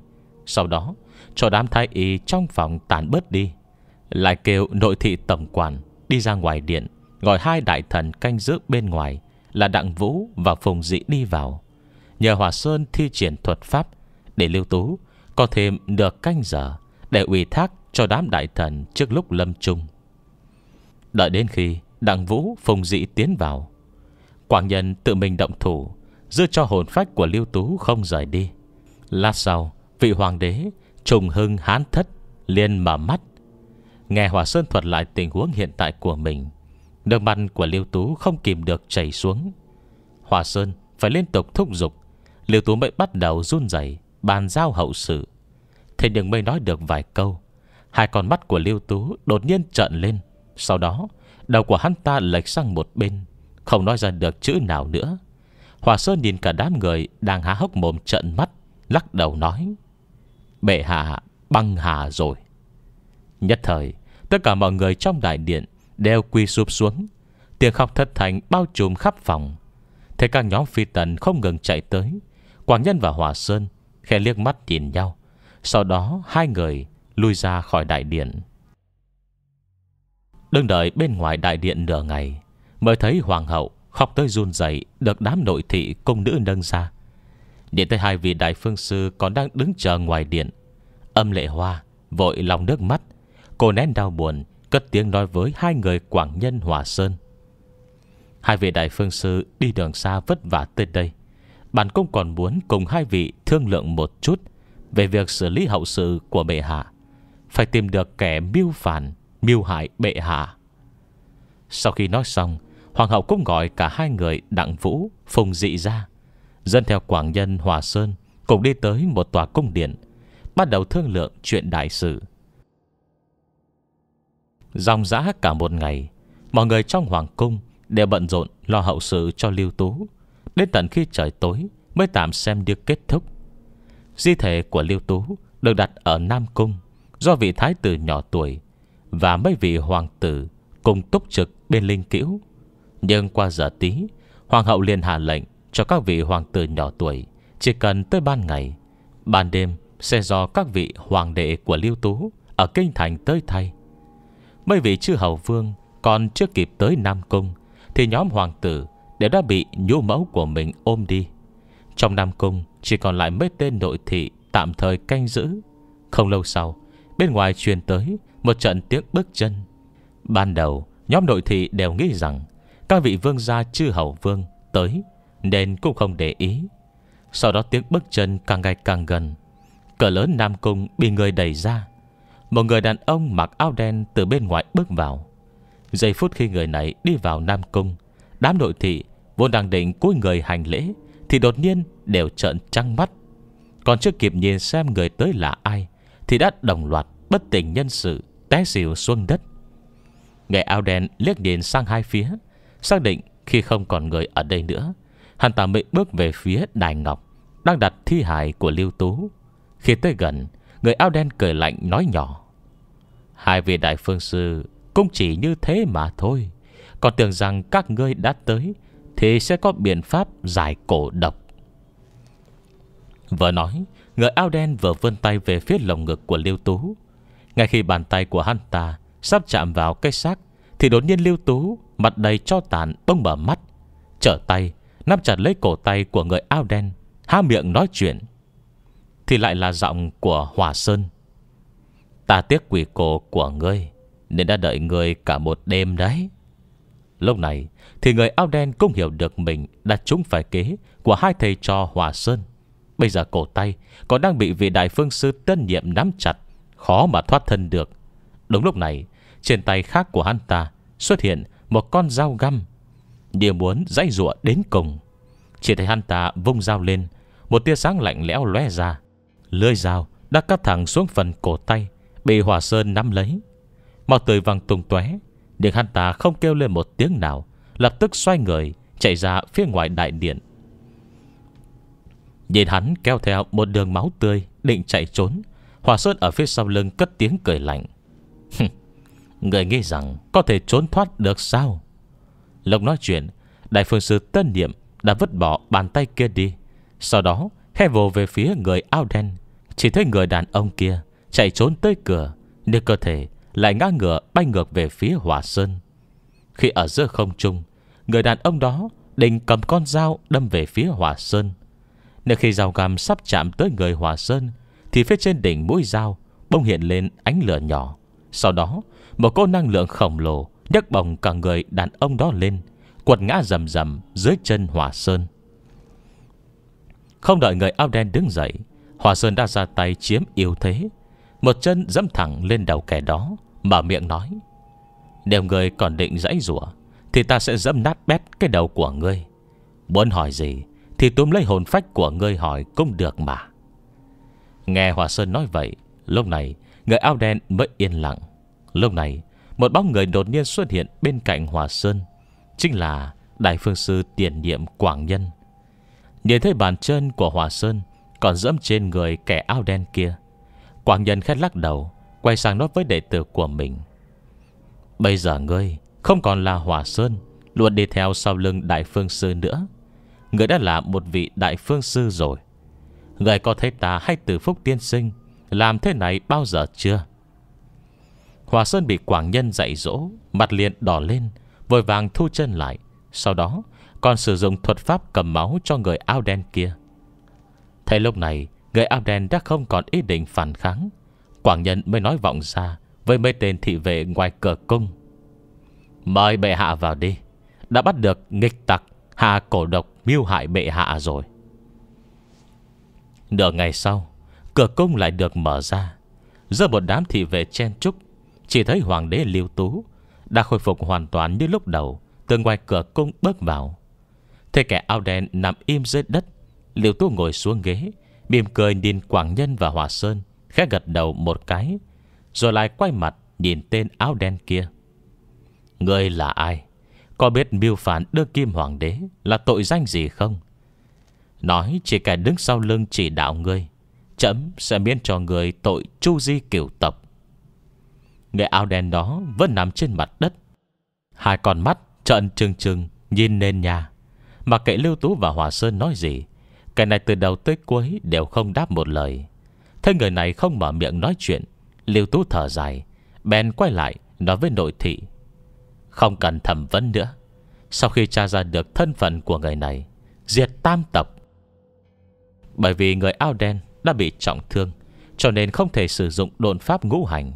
[SPEAKER 1] Sau đó cho đám thái y trong phòng tàn bớt đi Lại kêu nội thị tổng quản Đi ra ngoài điện Gọi hai đại thần canh giữ bên ngoài Là Đặng Vũ và Phùng dĩ đi vào Nhờ Hòa Sơn thi triển thuật pháp Để lưu tú Có thêm được canh giờ Để ủy thác cho đám đại thần trước lúc lâm chung. Đợi đến khi Đặng Vũ Phùng dĩ tiến vào Quảng Nhân tự mình động thủ Giữ cho hồn phách của Lưu Tú không rời đi Lát sau Vị hoàng đế Trùng Hưng hán thất liền mở mắt Nghe Hòa Sơn thuật lại tình huống hiện tại của mình Nước mắt của Liêu Tú không kìm được chảy xuống Hòa Sơn phải liên tục thúc giục Liêu Tú mới bắt đầu run rẩy Bàn giao hậu sự Thế nhưng mới nói được vài câu Hai con mắt của Liêu Tú đột nhiên trợn lên Sau đó Đầu của hắn ta lệch sang một bên Không nói ra được chữ nào nữa Hòa Sơn nhìn cả đám người Đang há hốc mồm trợn mắt Lắc đầu nói Bệ hạ băng hà rồi Nhất thời Tất cả mọi người trong đại điện Đều quy sụp xuống Tiếng khóc thất thành bao trùm khắp phòng thấy các nhóm phi tần không ngừng chạy tới Quảng Nhân và Hòa Sơn Khẽ liếc mắt nhìn nhau Sau đó hai người lui ra khỏi đại điện Đừng đợi bên ngoài đại điện nửa ngày Mới thấy hoàng hậu khóc tới run rẩy Được đám nội thị công nữ nâng ra Điện tới hai vị đại phương sư Còn đang đứng chờ ngoài điện Âm lệ hoa vội lòng nước mắt Cô nén đau buồn Cất tiếng nói với hai người Quảng Nhân Hòa Sơn Hai vị đại phương sư đi đường xa vất vả tới đây Bản cung còn muốn cùng hai vị thương lượng một chút Về việc xử lý hậu sự của bệ hạ Phải tìm được kẻ mưu phản Mưu hại bệ hạ Sau khi nói xong Hoàng hậu cũng gọi cả hai người Đặng Vũ, Phùng Dị ra Dân theo Quảng Nhân Hòa Sơn Cùng đi tới một tòa cung điện Bắt đầu thương lượng chuyện đại sự Dòng dã cả một ngày Mọi người trong hoàng cung Đều bận rộn lo hậu sự cho lưu tú Đến tận khi trời tối Mới tạm xem được kết thúc Di thể của lưu tú Được đặt ở Nam Cung Do vị thái tử nhỏ tuổi Và mấy vị hoàng tử Cùng túc trực bên linh cữu Nhưng qua giờ tí Hoàng hậu liền hạ lệnh cho các vị hoàng tử nhỏ tuổi Chỉ cần tới ban ngày Ban đêm sẽ do các vị hoàng đệ của Lưu Tú Ở Kinh Thành tới thay Mấy vị chư hầu vương Còn chưa kịp tới Nam Cung Thì nhóm hoàng tử Đều đã bị nhu mẫu của mình ôm đi Trong Nam Cung Chỉ còn lại mấy tên nội thị Tạm thời canh giữ Không lâu sau Bên ngoài truyền tới Một trận tiếng bước chân Ban đầu Nhóm nội thị đều nghĩ rằng Các vị vương gia chư hầu vương Tới nên cũng không để ý Sau đó tiếng bước chân càng ngày càng gần Cửa lớn Nam Cung bị người đẩy ra Một người đàn ông mặc áo đen từ bên ngoài bước vào Giây phút khi người này đi vào Nam Cung Đám nội thị vốn đang định cúi người hành lễ Thì đột nhiên đều trợn trăng mắt Còn chưa kịp nhìn xem người tới là ai Thì đã đồng loạt bất tỉnh nhân sự Té xỉu xuống đất Người áo đen liếc nhìn sang hai phía Xác định khi không còn người ở đây nữa Hắn ta mới bước về phía Đài Ngọc Đang đặt thi hài của Lưu Tú Khi tới gần Người áo đen cười lạnh nói nhỏ Hai vị đại phương sư Cũng chỉ như thế mà thôi Còn tưởng rằng các ngươi đã tới Thì sẽ có biện pháp giải cổ độc Vừa nói Người áo đen vừa vươn tay về phía lồng ngực của Lưu Tú Ngay khi bàn tay của hắn ta Sắp chạm vào cái xác Thì đột nhiên Lưu Tú Mặt đầy cho tàn bông mở mắt Trở tay Nắm chặt lấy cổ tay của người áo đen Há miệng nói chuyện Thì lại là giọng của Hòa Sơn Ta tiếc quỷ cổ của ngươi Nên đã đợi ngươi cả một đêm đấy Lúc này Thì người áo đen cũng hiểu được mình Đã trúng phải kế của hai thầy trò Hòa Sơn Bây giờ cổ tay Còn đang bị vị đại phương sư tân nhiệm nắm chặt Khó mà thoát thân được Đúng lúc này Trên tay khác của hắn ta Xuất hiện một con dao găm như muốn dãy rụa đến cùng. Chỉ thấy hắn ta vung dao lên, một tia sáng lạnh lẽo lóe ra. Lưỡi dao đã cắt thẳng xuống phần cổ tay, bị hỏa sơn nắm lấy. Màu tươi văng tung tóe, điện hắn ta không kêu lên một tiếng nào, lập tức xoay người, chạy ra phía ngoài đại điện. Nhìn hắn kéo theo một đường máu tươi, định chạy trốn. Hòa Sơn ở phía sau lưng cất tiếng cười lạnh. Người nghĩ rằng có thể trốn thoát được sao? Lúc nói chuyện Đại phương sư tân niệm Đã vứt bỏ bàn tay kia đi Sau đó khe vồ về phía người áo đen Chỉ thấy người đàn ông kia Chạy trốn tới cửa Nhưng cơ thể lại ngã ngựa bay ngược về phía hỏa sơn Khi ở giữa không trung Người đàn ông đó Định cầm con dao đâm về phía hỏa sơn Nếu khi dao găm sắp chạm tới người hỏa sơn Thì phía trên đỉnh mũi dao Bông hiện lên ánh lửa nhỏ Sau đó Một cô năng lượng khổng lồ nhấc bổng cả người đàn ông đó lên Quật ngã rầm rầm dưới chân Hòa Sơn Không đợi người áo đen đứng dậy Hòa Sơn đã ra tay chiếm yếu thế Một chân dẫm thẳng lên đầu kẻ đó mở miệng nói Nếu người còn định dãy rủa Thì ta sẽ dẫm nát bét cái đầu của ngươi Muốn hỏi gì Thì túm lấy hồn phách của ngươi hỏi cũng được mà Nghe Hòa Sơn nói vậy Lúc này người áo đen mới yên lặng Lúc này một bóng người đột nhiên xuất hiện bên cạnh Hòa Sơn Chính là Đại Phương Sư tiền nhiệm Quảng Nhân Nhìn thấy bàn chân của Hòa Sơn Còn dẫm trên người kẻ áo đen kia Quảng Nhân khét lắc đầu Quay sang nói với đệ tử của mình Bây giờ ngươi Không còn là Hòa Sơn Luôn đi theo sau lưng Đại Phương Sư nữa Ngươi đã là một vị Đại Phương Sư rồi Ngươi có thấy ta hay từ phúc tiên sinh Làm thế này bao giờ chưa Hòa Sơn bị Quảng Nhân dạy dỗ Mặt liền đỏ lên Vội vàng thu chân lại Sau đó còn sử dụng thuật pháp cầm máu cho người áo đen kia Thấy lúc này Người áo đen đã không còn ý định phản kháng Quảng Nhân mới nói vọng ra Với mấy tên thị vệ ngoài cửa cung Mời bệ hạ vào đi Đã bắt được nghịch tặc Hà cổ độc mưu hại bệ hạ rồi Nửa ngày sau Cửa cung lại được mở ra Giờ một đám thị vệ chen trúc chỉ thấy hoàng đế liêu tú Đã khôi phục hoàn toàn như lúc đầu Từ ngoài cửa cung bước vào Thế kẻ áo đen nằm im dưới đất Liêu tú ngồi xuống ghế mỉm cười nhìn Quảng Nhân và Hòa Sơn Khẽ gật đầu một cái Rồi lại quay mặt nhìn tên áo đen kia Ngươi là ai? Có biết mưu phản đưa kim hoàng đế Là tội danh gì không? Nói chỉ kẻ đứng sau lưng chỉ đạo ngươi Chấm sẽ miễn cho người tội chu di kiểu tập Người áo đen đó vẫn nằm trên mặt đất Hai con mắt trợn trừng trừng Nhìn lên nhà Mà kệ Lưu Tú và Hòa Sơn nói gì Cái này từ đầu tới cuối đều không đáp một lời thấy người này không mở miệng nói chuyện Lưu Tú thở dài Bèn quay lại nói với nội thị Không cần thẩm vấn nữa Sau khi tra ra được thân phận của người này Diệt tam tộc Bởi vì người áo đen đã bị trọng thương Cho nên không thể sử dụng độn pháp ngũ hành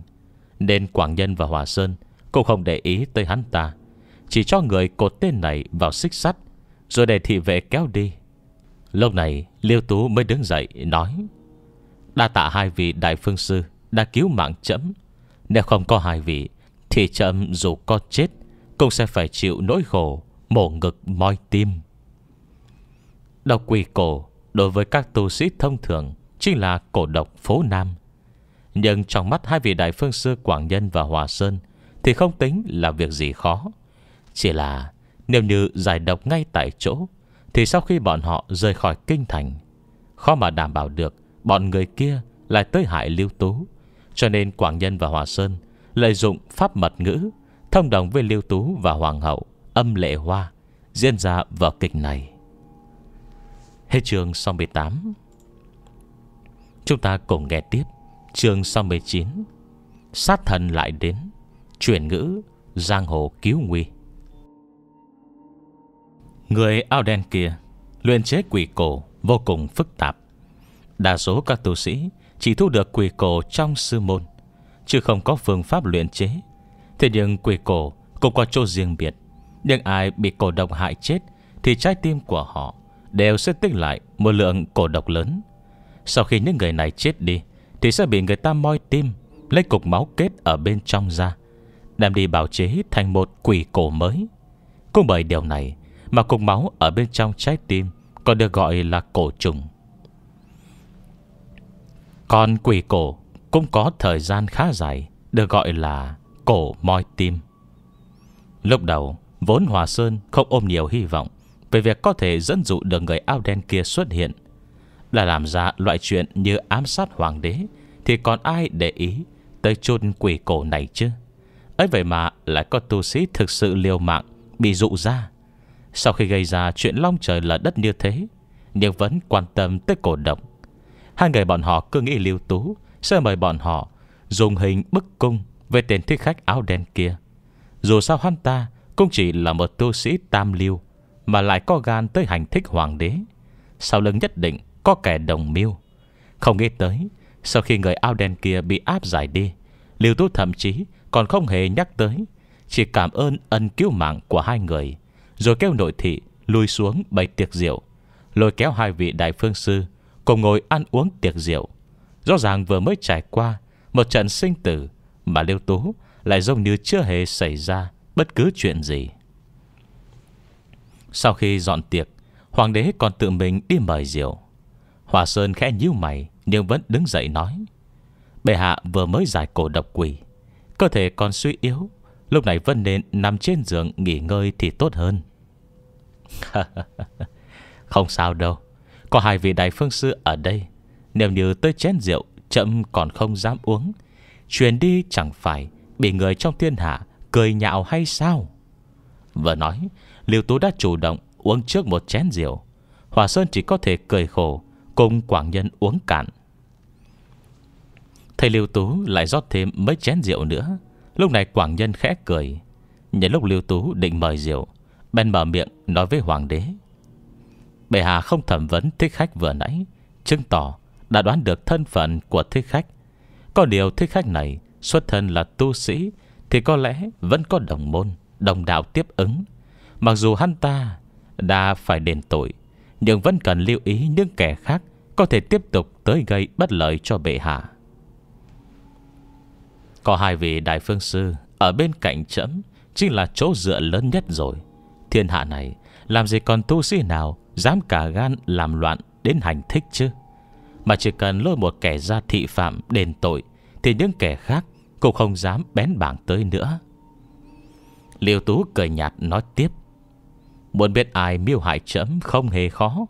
[SPEAKER 1] nên Quảng Nhân và Hòa Sơn Cũng không để ý tới hắn ta Chỉ cho người cột tên này vào xích sắt Rồi để thị vệ kéo đi Lúc này Liêu Tú mới đứng dậy nói Đa tạ hai vị đại phương sư Đã cứu mạng chấm Nếu không có hai vị Thì chậm dù có chết Cũng sẽ phải chịu nỗi khổ Mổ ngực moi tim Độc quỷ cổ Đối với các tu sĩ thông thường Chính là cổ độc phố Nam nhưng trong mắt hai vị đại phương sư Quảng Nhân và Hòa Sơn Thì không tính là việc gì khó Chỉ là nếu như giải độc ngay tại chỗ Thì sau khi bọn họ rời khỏi kinh thành Khó mà đảm bảo được Bọn người kia lại tới hại lưu tú Cho nên Quảng Nhân và Hòa Sơn Lợi dụng pháp mật ngữ Thông đồng với lưu tú và hoàng hậu Âm lệ hoa Diễn ra vở kịch này Hết chương 68 Chúng ta cùng nghe tiếp chương 69 Sát thần lại đến Chuyển ngữ Giang hồ cứu nguy Người ao đen kia Luyện chế quỷ cổ vô cùng phức tạp Đa số các tu sĩ Chỉ thu được quỷ cổ trong sư môn Chứ không có phương pháp luyện chế Thế nhưng quỷ cổ Cũng có chỗ riêng biệt Nhưng ai bị cổ độc hại chết Thì trái tim của họ Đều sẽ tích lại một lượng cổ độc lớn Sau khi những người này chết đi thì sẽ bị người ta moi tim Lấy cục máu kết ở bên trong ra Đem đi bào chế thành một quỷ cổ mới Cũng bởi điều này Mà cục máu ở bên trong trái tim Còn được gọi là cổ trùng Còn quỷ cổ Cũng có thời gian khá dài Được gọi là cổ moi tim Lúc đầu Vốn Hòa Sơn không ôm nhiều hy vọng Về việc có thể dẫn dụ được người áo đen kia xuất hiện là làm ra loại chuyện như ám sát hoàng đế Thì còn ai để ý Tới chôn quỷ cổ này chứ ấy vậy mà lại có tu sĩ thực sự liều mạng Bị dụ ra Sau khi gây ra chuyện long trời lở đất như thế Nhưng vẫn quan tâm tới cổ động Hai người bọn họ cứ nghĩ lưu tú Sẽ mời bọn họ Dùng hình bức cung Về tên thích khách áo đen kia Dù sao hắn ta Cũng chỉ là một tu sĩ tam liêu Mà lại có gan tới hành thích hoàng đế Sau lưng nhất định có kẻ đồng mưu Không nghĩ tới Sau khi người ao đen kia bị áp giải đi Liều Tú thậm chí còn không hề nhắc tới Chỉ cảm ơn ân cứu mạng của hai người Rồi kêu nội thị Lùi xuống bày tiệc rượu Lôi kéo hai vị đại phương sư Cùng ngồi ăn uống tiệc rượu Rõ ràng vừa mới trải qua Một trận sinh tử Mà Liêu Tú lại giống như chưa hề xảy ra Bất cứ chuyện gì Sau khi dọn tiệc Hoàng đế còn tự mình đi mời rượu Hòa Sơn khẽ nhíu mày Nhưng vẫn đứng dậy nói Bệ hạ vừa mới giải cổ độc quỷ Cơ thể còn suy yếu Lúc này vẫn nên nằm trên giường nghỉ ngơi thì tốt hơn Không sao đâu Có hai vị đại phương sư ở đây Nếu như tới chén rượu Chậm còn không dám uống Chuyển đi chẳng phải Bị người trong thiên hạ cười nhạo hay sao Vừa nói Liêu Tú đã chủ động uống trước một chén rượu Hòa Sơn chỉ có thể cười khổ cùng quảng nhân uống cạn. Thầy Lưu Tú lại rót thêm mấy chén rượu nữa. Lúc này quảng nhân khẽ cười. Nhân lúc Lưu Tú định mời rượu, bèn mở miệng nói với hoàng đế. Bệ hạ không thẩm vấn thích khách vừa nãy, chứng tỏ đã đoán được thân phận của thích khách. Có điều thích khách này xuất thân là tu sĩ thì có lẽ vẫn có đồng môn, đồng đạo tiếp ứng. Mặc dù hắn ta đã phải đền tội nhưng vẫn cần lưu ý những kẻ khác có thể tiếp tục tới gây bất lợi cho bệ hạ. Có hai vị đại phương sư ở bên cạnh trẫm chính là chỗ dựa lớn nhất rồi. Thiên hạ này làm gì còn tu sĩ nào dám cả gan làm loạn đến hành thích chứ? Mà chỉ cần lôi một kẻ ra thị phạm đền tội thì những kẻ khác cũng không dám bén bảng tới nữa. Liêu Tú cười nhạt nói tiếp. Muốn biết ai miêu hại chấm không hề khó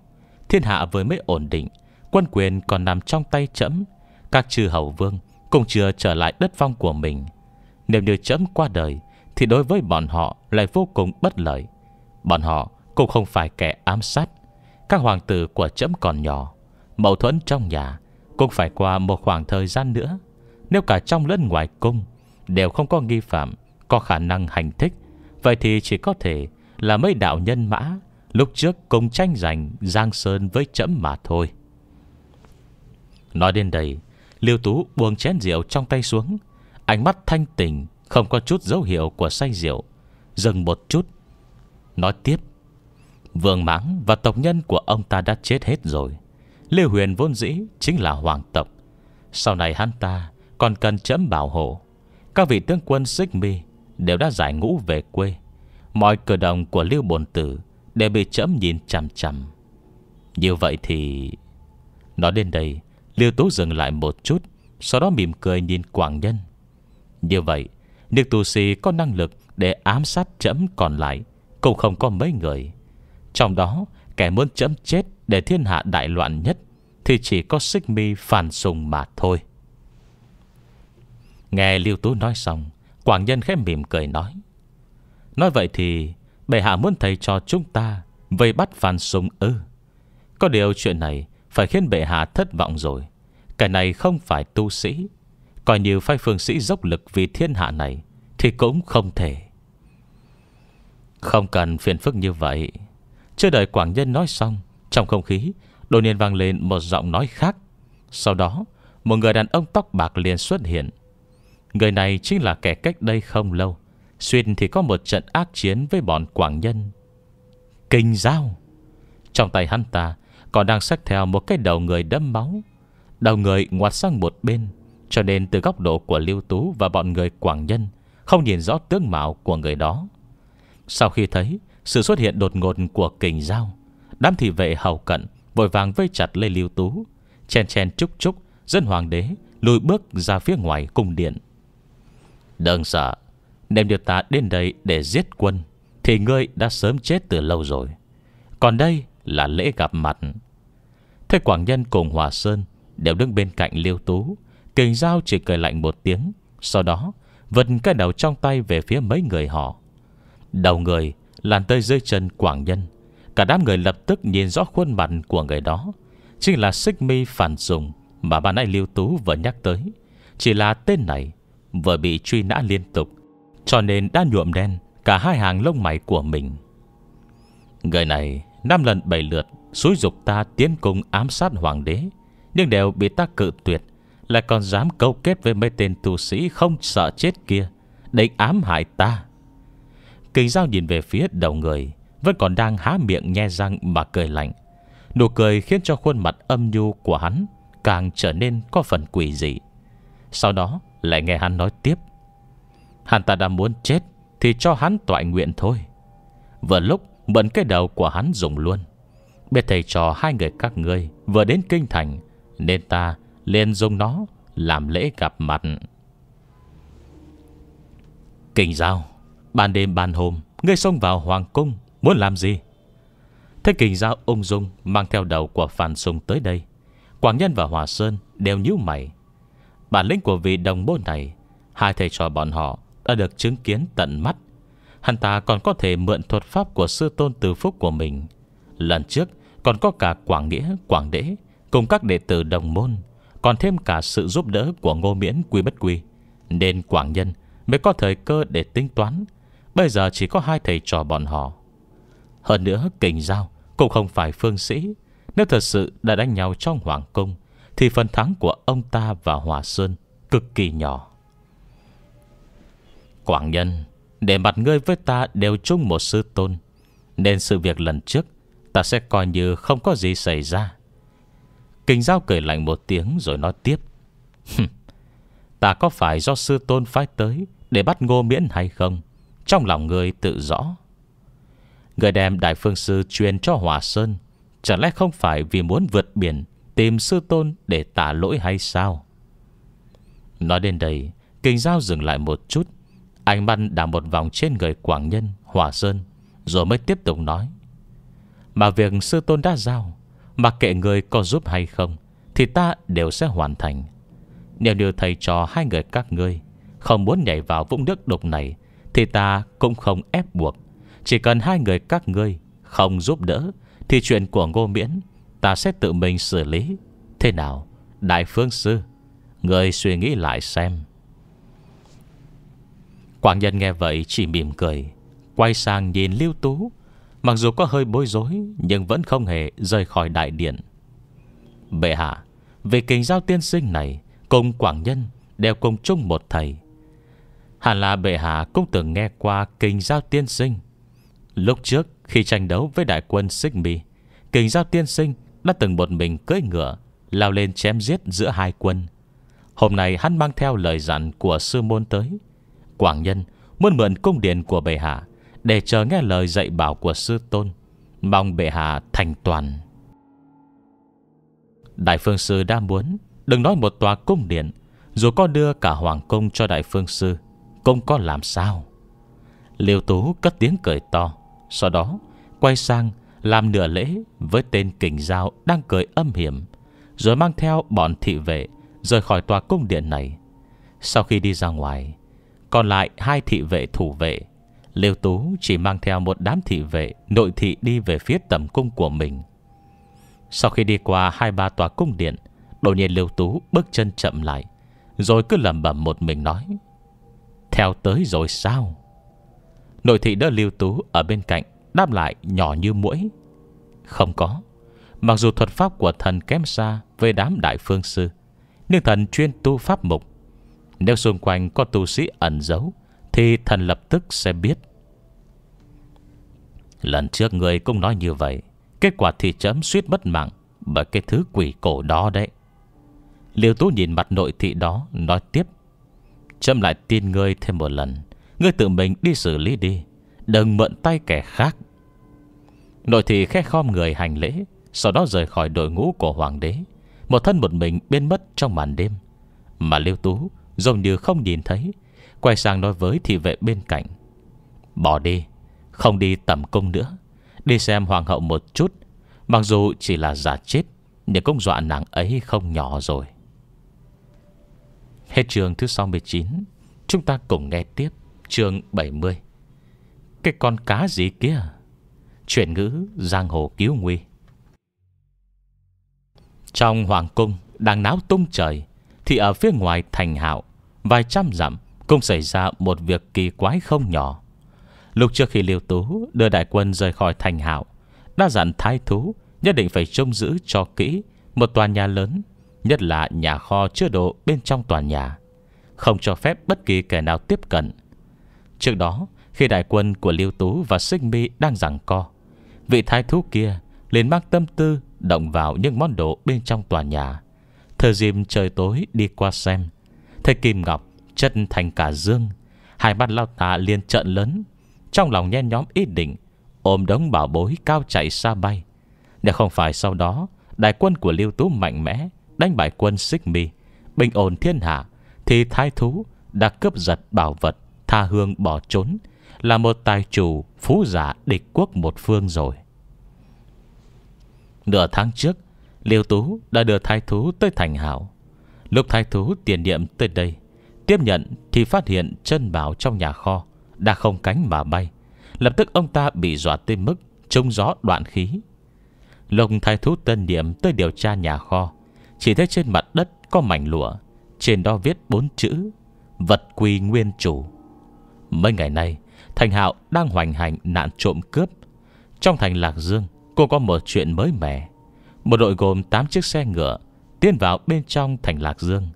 [SPEAKER 1] Thiên hạ vừa mới ổn định Quân quyền còn nằm trong tay chấm Các chư hầu vương Cũng chưa trở lại đất phong của mình Nếu như chấm qua đời Thì đối với bọn họ lại vô cùng bất lợi Bọn họ cũng không phải kẻ ám sát Các hoàng tử của chấm còn nhỏ Mâu thuẫn trong nhà Cũng phải qua một khoảng thời gian nữa Nếu cả trong lẫn ngoài cung Đều không có nghi phạm Có khả năng hành thích Vậy thì chỉ có thể là mấy đạo nhân mã lúc trước cùng tranh giành Giang Sơn với trẫm mà thôi. Nói đến đây, Liêu Tú buông chén rượu trong tay xuống, ánh mắt thanh tỉnh, không có chút dấu hiệu của say rượu, dừng một chút, nói tiếp. Vương Mãng và tộc nhân của ông ta đã chết hết rồi. Liêu Huyền vốn dĩ chính là hoàng tộc. Sau này hắn ta còn cần chấm bảo hộ. Các vị tướng quân xích mi đều đã giải ngũ về quê. Mọi cử động của Lưu Bồn Tử Đều bị chấm nhìn chằm chằm Như vậy thì Nói đến đây Lưu Tú dừng lại một chút Sau đó mỉm cười nhìn Quảng Nhân Như vậy Nick Tu sĩ có năng lực Để ám sát chấm còn lại Cũng không có mấy người Trong đó Kẻ muốn chấm chết Để thiên hạ đại loạn nhất Thì chỉ có xích mi phản sùng mà thôi Nghe Lưu Tú nói xong Quảng Nhân khẽ mỉm cười nói Nói vậy thì Bệ hạ muốn thầy cho chúng ta Vây bắt Phan Sùng ư Có điều chuyện này Phải khiến bệ hạ thất vọng rồi Cái này không phải tu sĩ Coi như phái phương sĩ dốc lực vì thiên hạ này Thì cũng không thể Không cần phiền phức như vậy Chưa đợi Quảng Nhân nói xong Trong không khí Đột nhiên vang lên một giọng nói khác Sau đó Một người đàn ông tóc bạc liền xuất hiện Người này chính là kẻ cách đây không lâu Xuyên thì có một trận ác chiến với bọn Quảng Nhân Kinh dao Trong tay hắn ta Còn đang sắc theo một cái đầu người đâm máu Đầu người ngoặt sang một bên Cho nên từ góc độ của Lưu Tú Và bọn người Quảng Nhân Không nhìn rõ tướng mạo của người đó Sau khi thấy sự xuất hiện đột ngột của kình dao Đám thị vệ hầu cận Vội vàng vây chặt Lê Lưu Tú Chen chen chúc chúc Dân hoàng đế lùi bước ra phía ngoài cung điện Đừng sợ Đem điều ta đến đây để giết quân Thì ngươi đã sớm chết từ lâu rồi Còn đây là lễ gặp mặt Thế Quảng Nhân cùng Hòa Sơn Đều đứng bên cạnh Liêu Tú Kình Giao chỉ cười lạnh một tiếng Sau đó vật cái đầu trong tay Về phía mấy người họ Đầu người làn tới dưới chân Quảng Nhân Cả đám người lập tức nhìn rõ khuôn mặt của người đó Chính là xích mi phản dùng Mà bà nay Liêu Tú vừa nhắc tới Chỉ là tên này Vừa bị truy nã liên tục cho nên đã nhuộm đen Cả hai hàng lông mày của mình Người này năm lần bảy lượt Xúi dục ta tiến cung ám sát hoàng đế Nhưng đều bị ta cự tuyệt Lại còn dám câu kết với mấy tên tu sĩ Không sợ chết kia để ám hại ta Kinh giao nhìn về phía đầu người Vẫn còn đang há miệng nhe răng mà cười lạnh Nụ cười khiến cho khuôn mặt âm nhu của hắn Càng trở nên có phần quỷ dị Sau đó lại nghe hắn nói tiếp Hắn ta đã muốn chết Thì cho hắn tọa nguyện thôi Vừa lúc bận cái đầu của hắn dùng luôn Biết thầy trò hai người các ngươi Vừa đến kinh thành Nên ta liền dùng nó Làm lễ gặp mặt Kinh giao Ban đêm ban hôm Ngươi xông vào hoàng cung Muốn làm gì Thế kình giao ung dung Mang theo đầu của Phan Sùng tới đây Quảng Nhân và Hòa Sơn đều nhíu mày Bản lĩnh của vị đồng môn này Hai thầy trò bọn họ đã được chứng kiến tận mắt Hắn ta còn có thể mượn thuật pháp của sư tôn từ phúc của mình Lần trước còn có cả Quảng Nghĩa, Quảng Đế Cùng các đệ tử đồng môn Còn thêm cả sự giúp đỡ của ngô miễn quy bất quy Nên Quảng Nhân mới có thời cơ để tính toán Bây giờ chỉ có hai thầy trò bọn họ Hơn nữa kình giao cũng không phải phương sĩ Nếu thật sự đã đánh nhau trong hoàng cung Thì phần thắng của ông ta và Hòa Sơn cực kỳ nhỏ Quảng nhân Để mặt ngươi với ta đều chung một sư tôn Nên sự việc lần trước Ta sẽ coi như không có gì xảy ra Kinh giao cười lạnh một tiếng Rồi nói tiếp Ta có phải do sư tôn phái tới Để bắt ngô miễn hay không Trong lòng người tự rõ Người đem đại phương sư truyền cho Hòa Sơn Chẳng lẽ không phải vì muốn vượt biển Tìm sư tôn để tả lỗi hay sao Nói đến đây Kinh giao dừng lại một chút anh mắt đảo một vòng trên người Quảng Nhân Hòa Sơn Rồi mới tiếp tục nói Mà việc sư tôn đã giao Mặc kệ người có giúp hay không Thì ta đều sẽ hoàn thành Nếu điều thầy trò hai người các ngươi Không muốn nhảy vào vũng nước đục này Thì ta cũng không ép buộc Chỉ cần hai người các ngươi Không giúp đỡ Thì chuyện của Ngô Miễn Ta sẽ tự mình xử lý Thế nào Đại phương sư Người suy nghĩ lại xem Quảng nhân nghe vậy chỉ mỉm cười Quay sang nhìn lưu tú Mặc dù có hơi bối rối Nhưng vẫn không hề rời khỏi đại điện Bệ hạ Về kính giao tiên sinh này Cùng Quảng Nhân đều cùng chung một thầy Hẳn là bệ hạ cũng từng nghe qua kinh giao tiên sinh Lúc trước khi tranh đấu với đại quân Xích Mi Kinh giao tiên sinh đã từng một mình cưỡi ngựa Lao lên chém giết giữa hai quân Hôm nay hắn mang theo lời dặn của sư môn tới Quảng Nhân muốn mượn cung điện của bệ hạ để chờ nghe lời dạy bảo của sư tôn, mong bệ hạ thành toàn. Đại phương sư đã muốn, đừng nói một tòa cung điện, dù có đưa cả hoàng cung cho đại phương sư, cũng có làm sao. Liêu Tú cất tiếng cười to, sau đó quay sang làm nửa lễ với tên kình giao đang cười âm hiểm, rồi mang theo bọn thị vệ rời khỏi tòa cung điện này. Sau khi đi ra ngoài, còn lại hai thị vệ thủ vệ Liêu Tú chỉ mang theo một đám thị vệ Nội thị đi về phía tầm cung của mình Sau khi đi qua hai ba tòa cung điện Đột nhiên Liêu Tú bước chân chậm lại Rồi cứ lẩm bẩm một mình nói Theo tới rồi sao Nội thị đỡ Liêu Tú ở bên cạnh Đáp lại nhỏ như mũi Không có Mặc dù thuật pháp của thần kém xa Với đám đại phương sư Nhưng thần chuyên tu pháp mục nếu xung quanh có tu sĩ ẩn giấu Thì thần lập tức sẽ biết Lần trước người cũng nói như vậy Kết quả thì chấm suýt mất mạng Bởi cái thứ quỷ cổ đó đấy Liêu Tú nhìn mặt nội thị đó Nói tiếp Chấm lại tin ngươi thêm một lần Ngươi tự mình đi xử lý đi Đừng mượn tay kẻ khác Nội thị khẽ khom người hành lễ Sau đó rời khỏi đội ngũ của hoàng đế Một thân một mình biến mất trong màn đêm Mà Liêu Tú Dường như không nhìn thấy Quay sang nói với thị vệ bên cạnh Bỏ đi Không đi tầm cung nữa Đi xem hoàng hậu một chút Mặc dù chỉ là giả chết Nhưng cũng dọa nàng ấy không nhỏ rồi Hết trường thứ 69 Chúng ta cùng nghe tiếp chương 70 Cái con cá gì kia Chuyển ngữ giang hồ cứu nguy Trong hoàng cung Đang náo tung trời thì ở phía ngoài thành hạo Vài trăm dặm Cũng xảy ra một việc kỳ quái không nhỏ Lúc trước khi Liêu Tú đưa đại quân rời khỏi thành hạo Đã dặn thái thú Nhất định phải trông giữ cho kỹ Một tòa nhà lớn Nhất là nhà kho chứa đồ bên trong tòa nhà Không cho phép bất kỳ kẻ nào tiếp cận Trước đó Khi đại quân của Liêu Tú và Sinh Mi đang giằng co Vị thái thú kia liền mang tâm tư Động vào những món đồ bên trong tòa nhà Thơ Diêm trời tối đi qua xem Thấy Kim Ngọc chân thành cả dương Hai mắt lao tà liền trận lớn Trong lòng nhen nhóm ý định Ôm đống bảo bối cao chạy xa bay Nếu không phải sau đó Đại quân của Liêu Tú mạnh mẽ Đánh bại quân Xích Mi Bình ổn thiên hạ Thì thái thú đã cướp giật bảo vật Tha hương bỏ trốn Là một tài chủ phú giả địch quốc một phương rồi Nửa tháng trước Liêu Tú đã đưa thái thú tới thành hảo Lúc thái thú tiền nhiệm tới đây Tiếp nhận thì phát hiện chân bảo trong nhà kho Đã không cánh mà bay Lập tức ông ta bị dọa tới mức Trông gió đoạn khí Lục thái thú tân điểm tới điều tra nhà kho Chỉ thấy trên mặt đất có mảnh lụa Trên đó viết bốn chữ Vật quy nguyên chủ Mấy ngày nay Thành Hạo đang hoành hành nạn trộm cướp Trong thành Lạc Dương Cô có một chuyện mới mẻ một đội gồm 8 chiếc xe ngựa Tiến vào bên trong thành Lạc Dương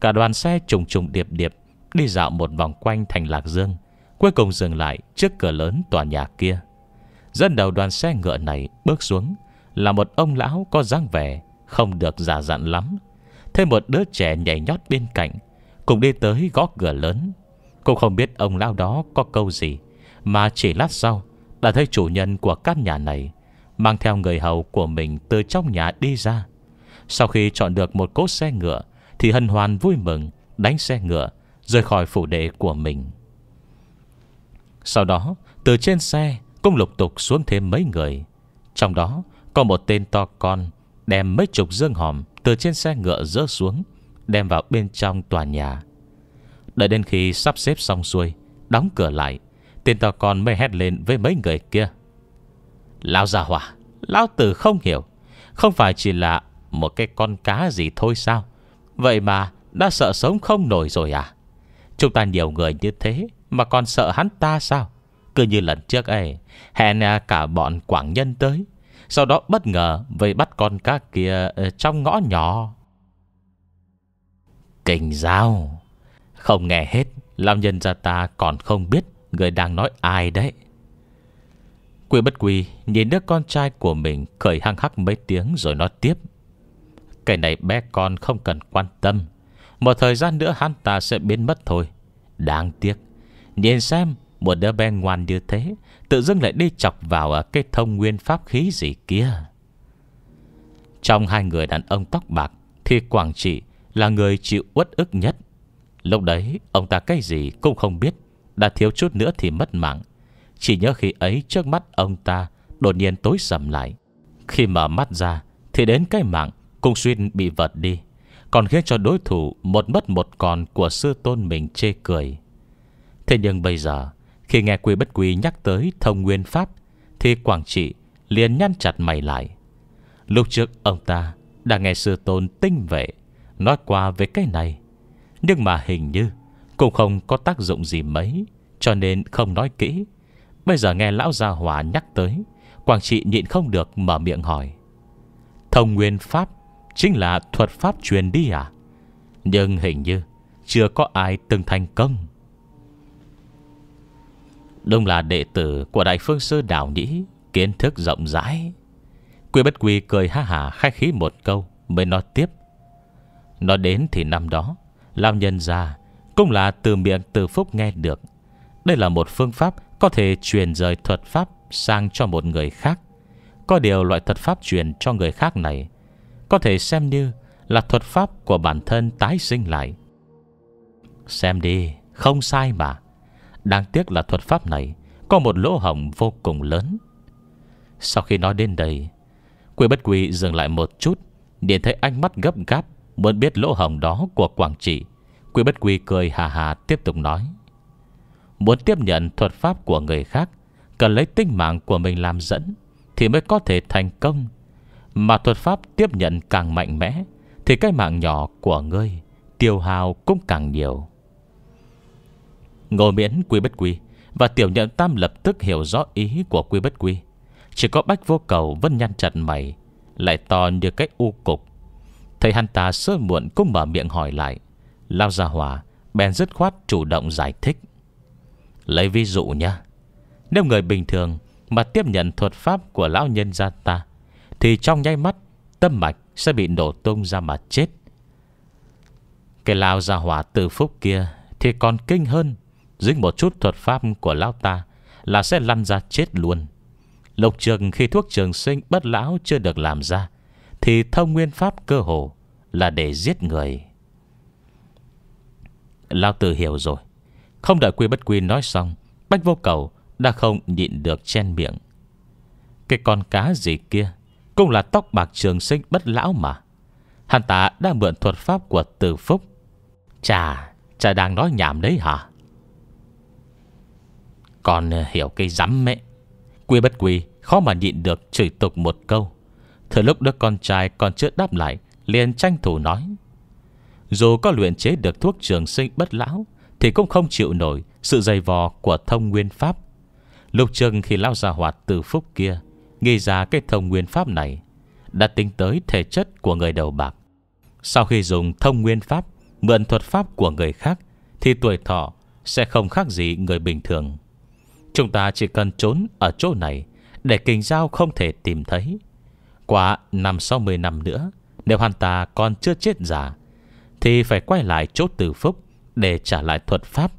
[SPEAKER 1] Cả đoàn xe trùng trùng điệp điệp Đi dạo một vòng quanh thành Lạc Dương Cuối cùng dừng lại trước cửa lớn tòa nhà kia Dẫn đầu đoàn xe ngựa này bước xuống Là một ông lão có dáng vẻ Không được giả dặn lắm Thêm một đứa trẻ nhảy nhót bên cạnh Cùng đi tới gõ cửa lớn Cũng không biết ông lão đó có câu gì Mà chỉ lát sau Đã thấy chủ nhân của căn nhà này Mang theo người hầu của mình từ trong nhà đi ra Sau khi chọn được một cốt xe ngựa Thì hân hoan vui mừng Đánh xe ngựa Rời khỏi phủ đệ của mình Sau đó Từ trên xe Cũng lục tục xuống thêm mấy người Trong đó Có một tên to con Đem mấy chục dương hòm Từ trên xe ngựa dỡ xuống Đem vào bên trong tòa nhà Đợi đến khi sắp xếp xong xuôi Đóng cửa lại Tên to con mới hét lên với mấy người kia Lão già hỏa Lão tử không hiểu Không phải chỉ là một cái con cá gì thôi sao Vậy mà đã sợ sống không nổi rồi à Chúng ta nhiều người như thế Mà còn sợ hắn ta sao Cứ như lần trước ấy Hẹn cả bọn Quảng Nhân tới Sau đó bất ngờ vây bắt con cá kia trong ngõ nhỏ Kình giao, Không nghe hết Lão nhân gia ta còn không biết Người đang nói ai đấy Quỷ bất quỷ nhìn đứa con trai của mình cười hăng hắc mấy tiếng rồi nói tiếp. Cái này bé con không cần quan tâm. Một thời gian nữa hắn ta sẽ biến mất thôi. Đáng tiếc. Nhìn xem một đứa bé ngoan như thế Tự dưng lại đi chọc vào ở cái thông nguyên pháp khí gì kia Trong hai người đàn ông tóc bạc Thì Quảng Trị là người chịu uất ức nhất Lúc đấy ông ta cái gì cũng không biết Đã thiếu chút nữa thì mất mạng chỉ nhớ khi ấy trước mắt ông ta Đột nhiên tối sầm lại Khi mở mắt ra Thì đến cái mạng Cung xuyên bị vật đi Còn khiến cho đối thủ Một mất một còn của sư tôn mình chê cười Thế nhưng bây giờ Khi nghe Quy Bất Quy nhắc tới thông nguyên pháp Thì Quảng Trị liền nhăn chặt mày lại Lúc trước ông ta Đã nghe sư tôn tinh vệ Nói qua về cái này Nhưng mà hình như Cũng không có tác dụng gì mấy Cho nên không nói kỹ Bây giờ nghe lão gia hỏa nhắc tới Quảng trị nhịn không được mở miệng hỏi Thông nguyên pháp Chính là thuật pháp truyền đi à Nhưng hình như Chưa có ai từng thành công Đông là đệ tử của Đại Phương Sư Đảo Nhĩ Kiến thức rộng rãi Quy bất quy cười ha hà khai khí một câu Mới nói tiếp Nó đến thì năm đó Làm nhân ra Cũng là từ miệng từ phúc nghe được Đây là một phương pháp có thể truyền rời thuật pháp sang cho một người khác. Có điều loại thuật pháp truyền cho người khác này có thể xem như là thuật pháp của bản thân tái sinh lại. Xem đi, không sai mà. Đáng tiếc là thuật pháp này có một lỗ hổng vô cùng lớn. Sau khi nói đến đây, quỷ bất quỷ dừng lại một chút, để thấy ánh mắt gấp gáp muốn biết lỗ hổng đó của Quảng Trị. Quỷ bất quỷ cười hà hà tiếp tục nói. Muốn tiếp nhận thuật pháp của người khác Cần lấy tinh mạng của mình làm dẫn Thì mới có thể thành công Mà thuật pháp tiếp nhận càng mạnh mẽ Thì cái mạng nhỏ của ngươi Tiêu hào cũng càng nhiều Ngô miễn quy bất quy Và tiểu nhận tam lập tức hiểu rõ ý của quy bất quy Chỉ có bách vô cầu vẫn nhăn chặt mày Lại to như cái u cục Thầy hắn ta sớm muộn cũng mở miệng hỏi lại Lao ra hòa Bèn dứt khoát chủ động giải thích Lấy ví dụ nhá Nếu người bình thường mà tiếp nhận thuật pháp của lão nhân gia ta Thì trong nháy mắt Tâm mạch sẽ bị nổ tung ra mà chết Cái lao ra hỏa từ phúc kia Thì còn kinh hơn Dính một chút thuật pháp của lão ta Là sẽ lăn ra chết luôn Lục trường khi thuốc trường sinh bất lão chưa được làm ra Thì thông nguyên pháp cơ hồ Là để giết người lão tử hiểu rồi không đợi Quy Bất Quy nói xong Bách vô cầu đã không nhịn được chen miệng Cái con cá gì kia Cũng là tóc bạc trường sinh bất lão mà Hắn ta đã mượn thuật pháp của Từ Phúc Chà Chà đang nói nhảm đấy hả Còn hiểu cái rắm mẹ. Quy bất quy Khó mà nhịn được chửi tục một câu Thời lúc đứa con trai còn chưa đáp lại liền tranh thủ nói Dù có luyện chế được thuốc trường sinh bất lão thì cũng không chịu nổi Sự dày vò của thông nguyên pháp Lục Trừng khi lao ra hoạt từ phúc kia Nghi ra cái thông nguyên pháp này Đã tính tới thể chất của người đầu bạc Sau khi dùng thông nguyên pháp Mượn thuật pháp của người khác Thì tuổi thọ sẽ không khác gì người bình thường Chúng ta chỉ cần trốn ở chỗ này Để kinh giao không thể tìm thấy Qua năm sau mười năm nữa Nếu hắn ta còn chưa chết giả Thì phải quay lại chỗ từ phúc để trả lại thuật pháp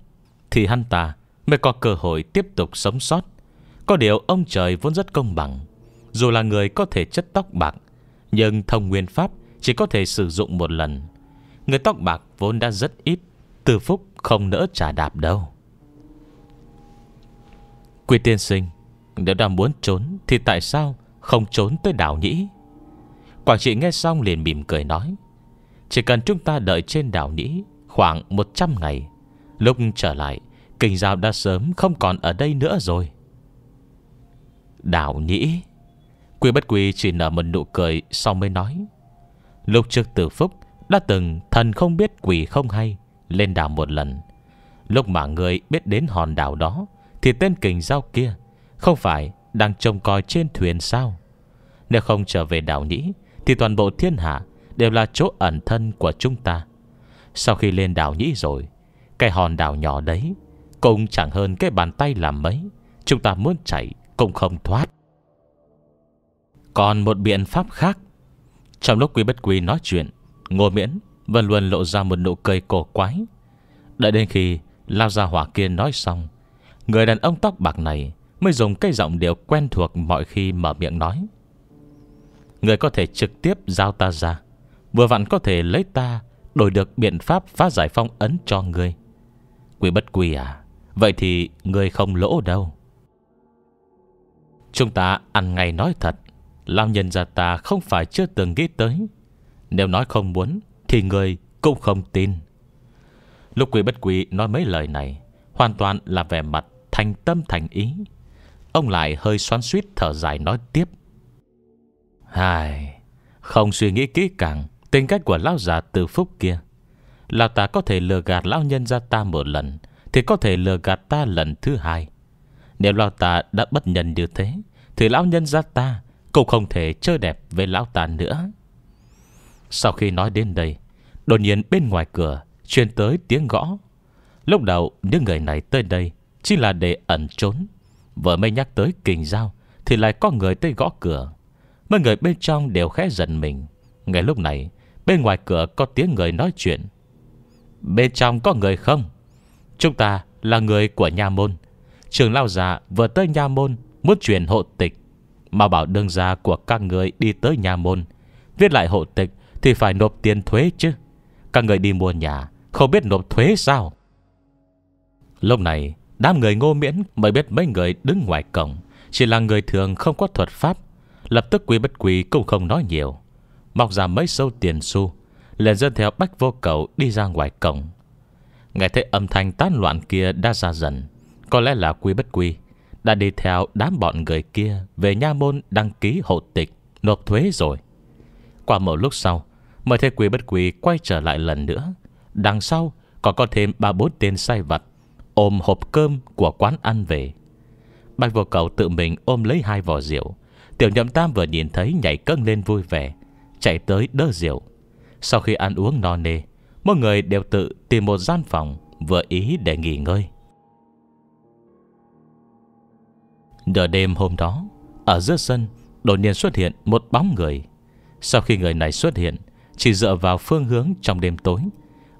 [SPEAKER 1] Thì hắn ta mới có cơ hội tiếp tục sống sót Có điều ông trời vốn rất công bằng Dù là người có thể chất tóc bạc Nhưng thông nguyên pháp chỉ có thể sử dụng một lần Người tóc bạc vốn đã rất ít Từ phúc không nỡ trả đạp đâu Quy tiên sinh Nếu đang muốn trốn Thì tại sao không trốn tới đảo nhĩ Quảng trị nghe xong liền mỉm cười nói Chỉ cần chúng ta đợi trên đảo nhĩ khoảng 100 ngày Lúc trở lại Kinh giao đã sớm không còn ở đây nữa rồi Đảo nhĩ Quy bất quy chỉ nở một nụ cười Sau mới nói Lúc trước từ phúc Đã từng thần không biết quỷ không hay Lên đảo một lần Lúc mà người biết đến hòn đảo đó Thì tên kình giao kia Không phải đang trông coi trên thuyền sao Nếu không trở về đảo nhĩ Thì toàn bộ thiên hạ Đều là chỗ ẩn thân của chúng ta sau khi lên đảo nhĩ rồi Cái hòn đảo nhỏ đấy Cũng chẳng hơn cái bàn tay làm mấy Chúng ta muốn chạy cũng không thoát Còn một biện pháp khác Trong lúc Quý Bất Quý nói chuyện Ngô Miễn vẫn luôn lộ ra một nụ cười cổ quái Đợi đến khi Lao ra hỏa kia nói xong Người đàn ông tóc bạc này Mới dùng cái giọng điệu quen thuộc mọi khi mở miệng nói Người có thể trực tiếp giao ta ra Vừa vặn có thể lấy ta đổi được biện pháp phá giải phong ấn cho ngươi. Quý bất quy à, vậy thì ngươi không lỗ đâu. Chúng ta ăn ngay nói thật, lão nhân gia ta không phải chưa từng nghĩ tới. Nếu nói không muốn, thì ngươi cũng không tin. Lúc quỷ bất quỷ nói mấy lời này, hoàn toàn là vẻ mặt thành tâm thành ý. Ông lại hơi xoắn suýt thở dài nói tiếp. Hài, không suy nghĩ kỹ càng Tính cách của lão già từ phúc kia Lão ta có thể lừa gạt lão nhân ra ta một lần Thì có thể lừa gạt ta lần thứ hai Nếu lão ta đã bất nhân như thế Thì lão nhân ra ta Cũng không thể chơi đẹp với lão ta nữa Sau khi nói đến đây Đột nhiên bên ngoài cửa truyền tới tiếng gõ Lúc đầu những người này tới đây Chỉ là để ẩn trốn vợ mới nhắc tới kình giao Thì lại có người tới gõ cửa Mấy người bên trong đều khẽ giận mình Ngay lúc này Bên ngoài cửa có tiếng người nói chuyện Bên trong có người không Chúng ta là người của nhà môn Trường lao già vừa tới nhà môn Muốn chuyển hộ tịch Mà bảo đương gia của các người đi tới nhà môn Viết lại hộ tịch Thì phải nộp tiền thuế chứ Các người đi mua nhà Không biết nộp thuế sao Lúc này Đám người ngô miễn mới biết mấy người đứng ngoài cổng Chỉ là người thường không có thuật pháp Lập tức quý bất quý cũng không nói nhiều Mọc ra mấy sâu tiền xu Liền dân theo bách vô cầu đi ra ngoài cổng Nghe thấy âm thanh tán loạn kia đã ra dần Có lẽ là quy bất quy Đã đi theo đám bọn người kia Về nha môn đăng ký hộ tịch Nộp thuế rồi Qua một lúc sau Mới thấy quy bất quy quay trở lại lần nữa Đằng sau còn có thêm ba bốn tên say vặt Ôm hộp cơm của quán ăn về Bạch vô cầu tự mình ôm lấy hai vò rượu Tiểu nhậm tam vừa nhìn thấy nhảy cân lên vui vẻ chạy tới đỡ rượu. Sau khi ăn uống no nê, mọi người đều tự tìm một gian phòng vừa ý để nghỉ ngơi. Nửa đêm hôm đó, ở giữa sân đột nhiên xuất hiện một bóng người. Sau khi người này xuất hiện, chỉ dựa vào phương hướng trong đêm tối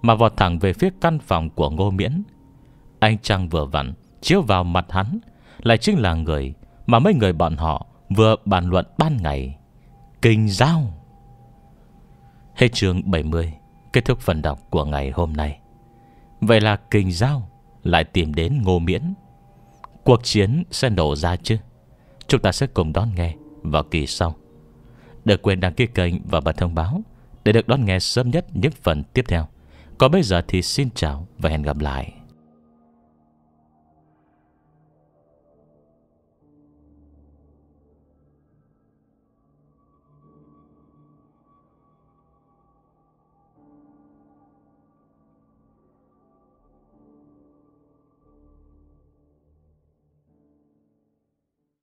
[SPEAKER 1] mà vọt thẳng về phía căn phòng của Ngô Miễn. Anh Trăng vừa vặn chiếu vào mặt hắn lại chính là người mà mấy người bọn họ vừa bàn luận ban ngày. Kinh giao! Hết chương 70 Kết thúc phần đọc của ngày hôm nay Vậy là kình giao Lại tìm đến ngô miễn Cuộc chiến sẽ nổ ra chứ Chúng ta sẽ cùng đón nghe vào kỳ sau Đừng quên đăng ký kênh và bật thông báo Để được đón nghe sớm nhất những phần tiếp theo Còn bây giờ thì xin chào và hẹn gặp lại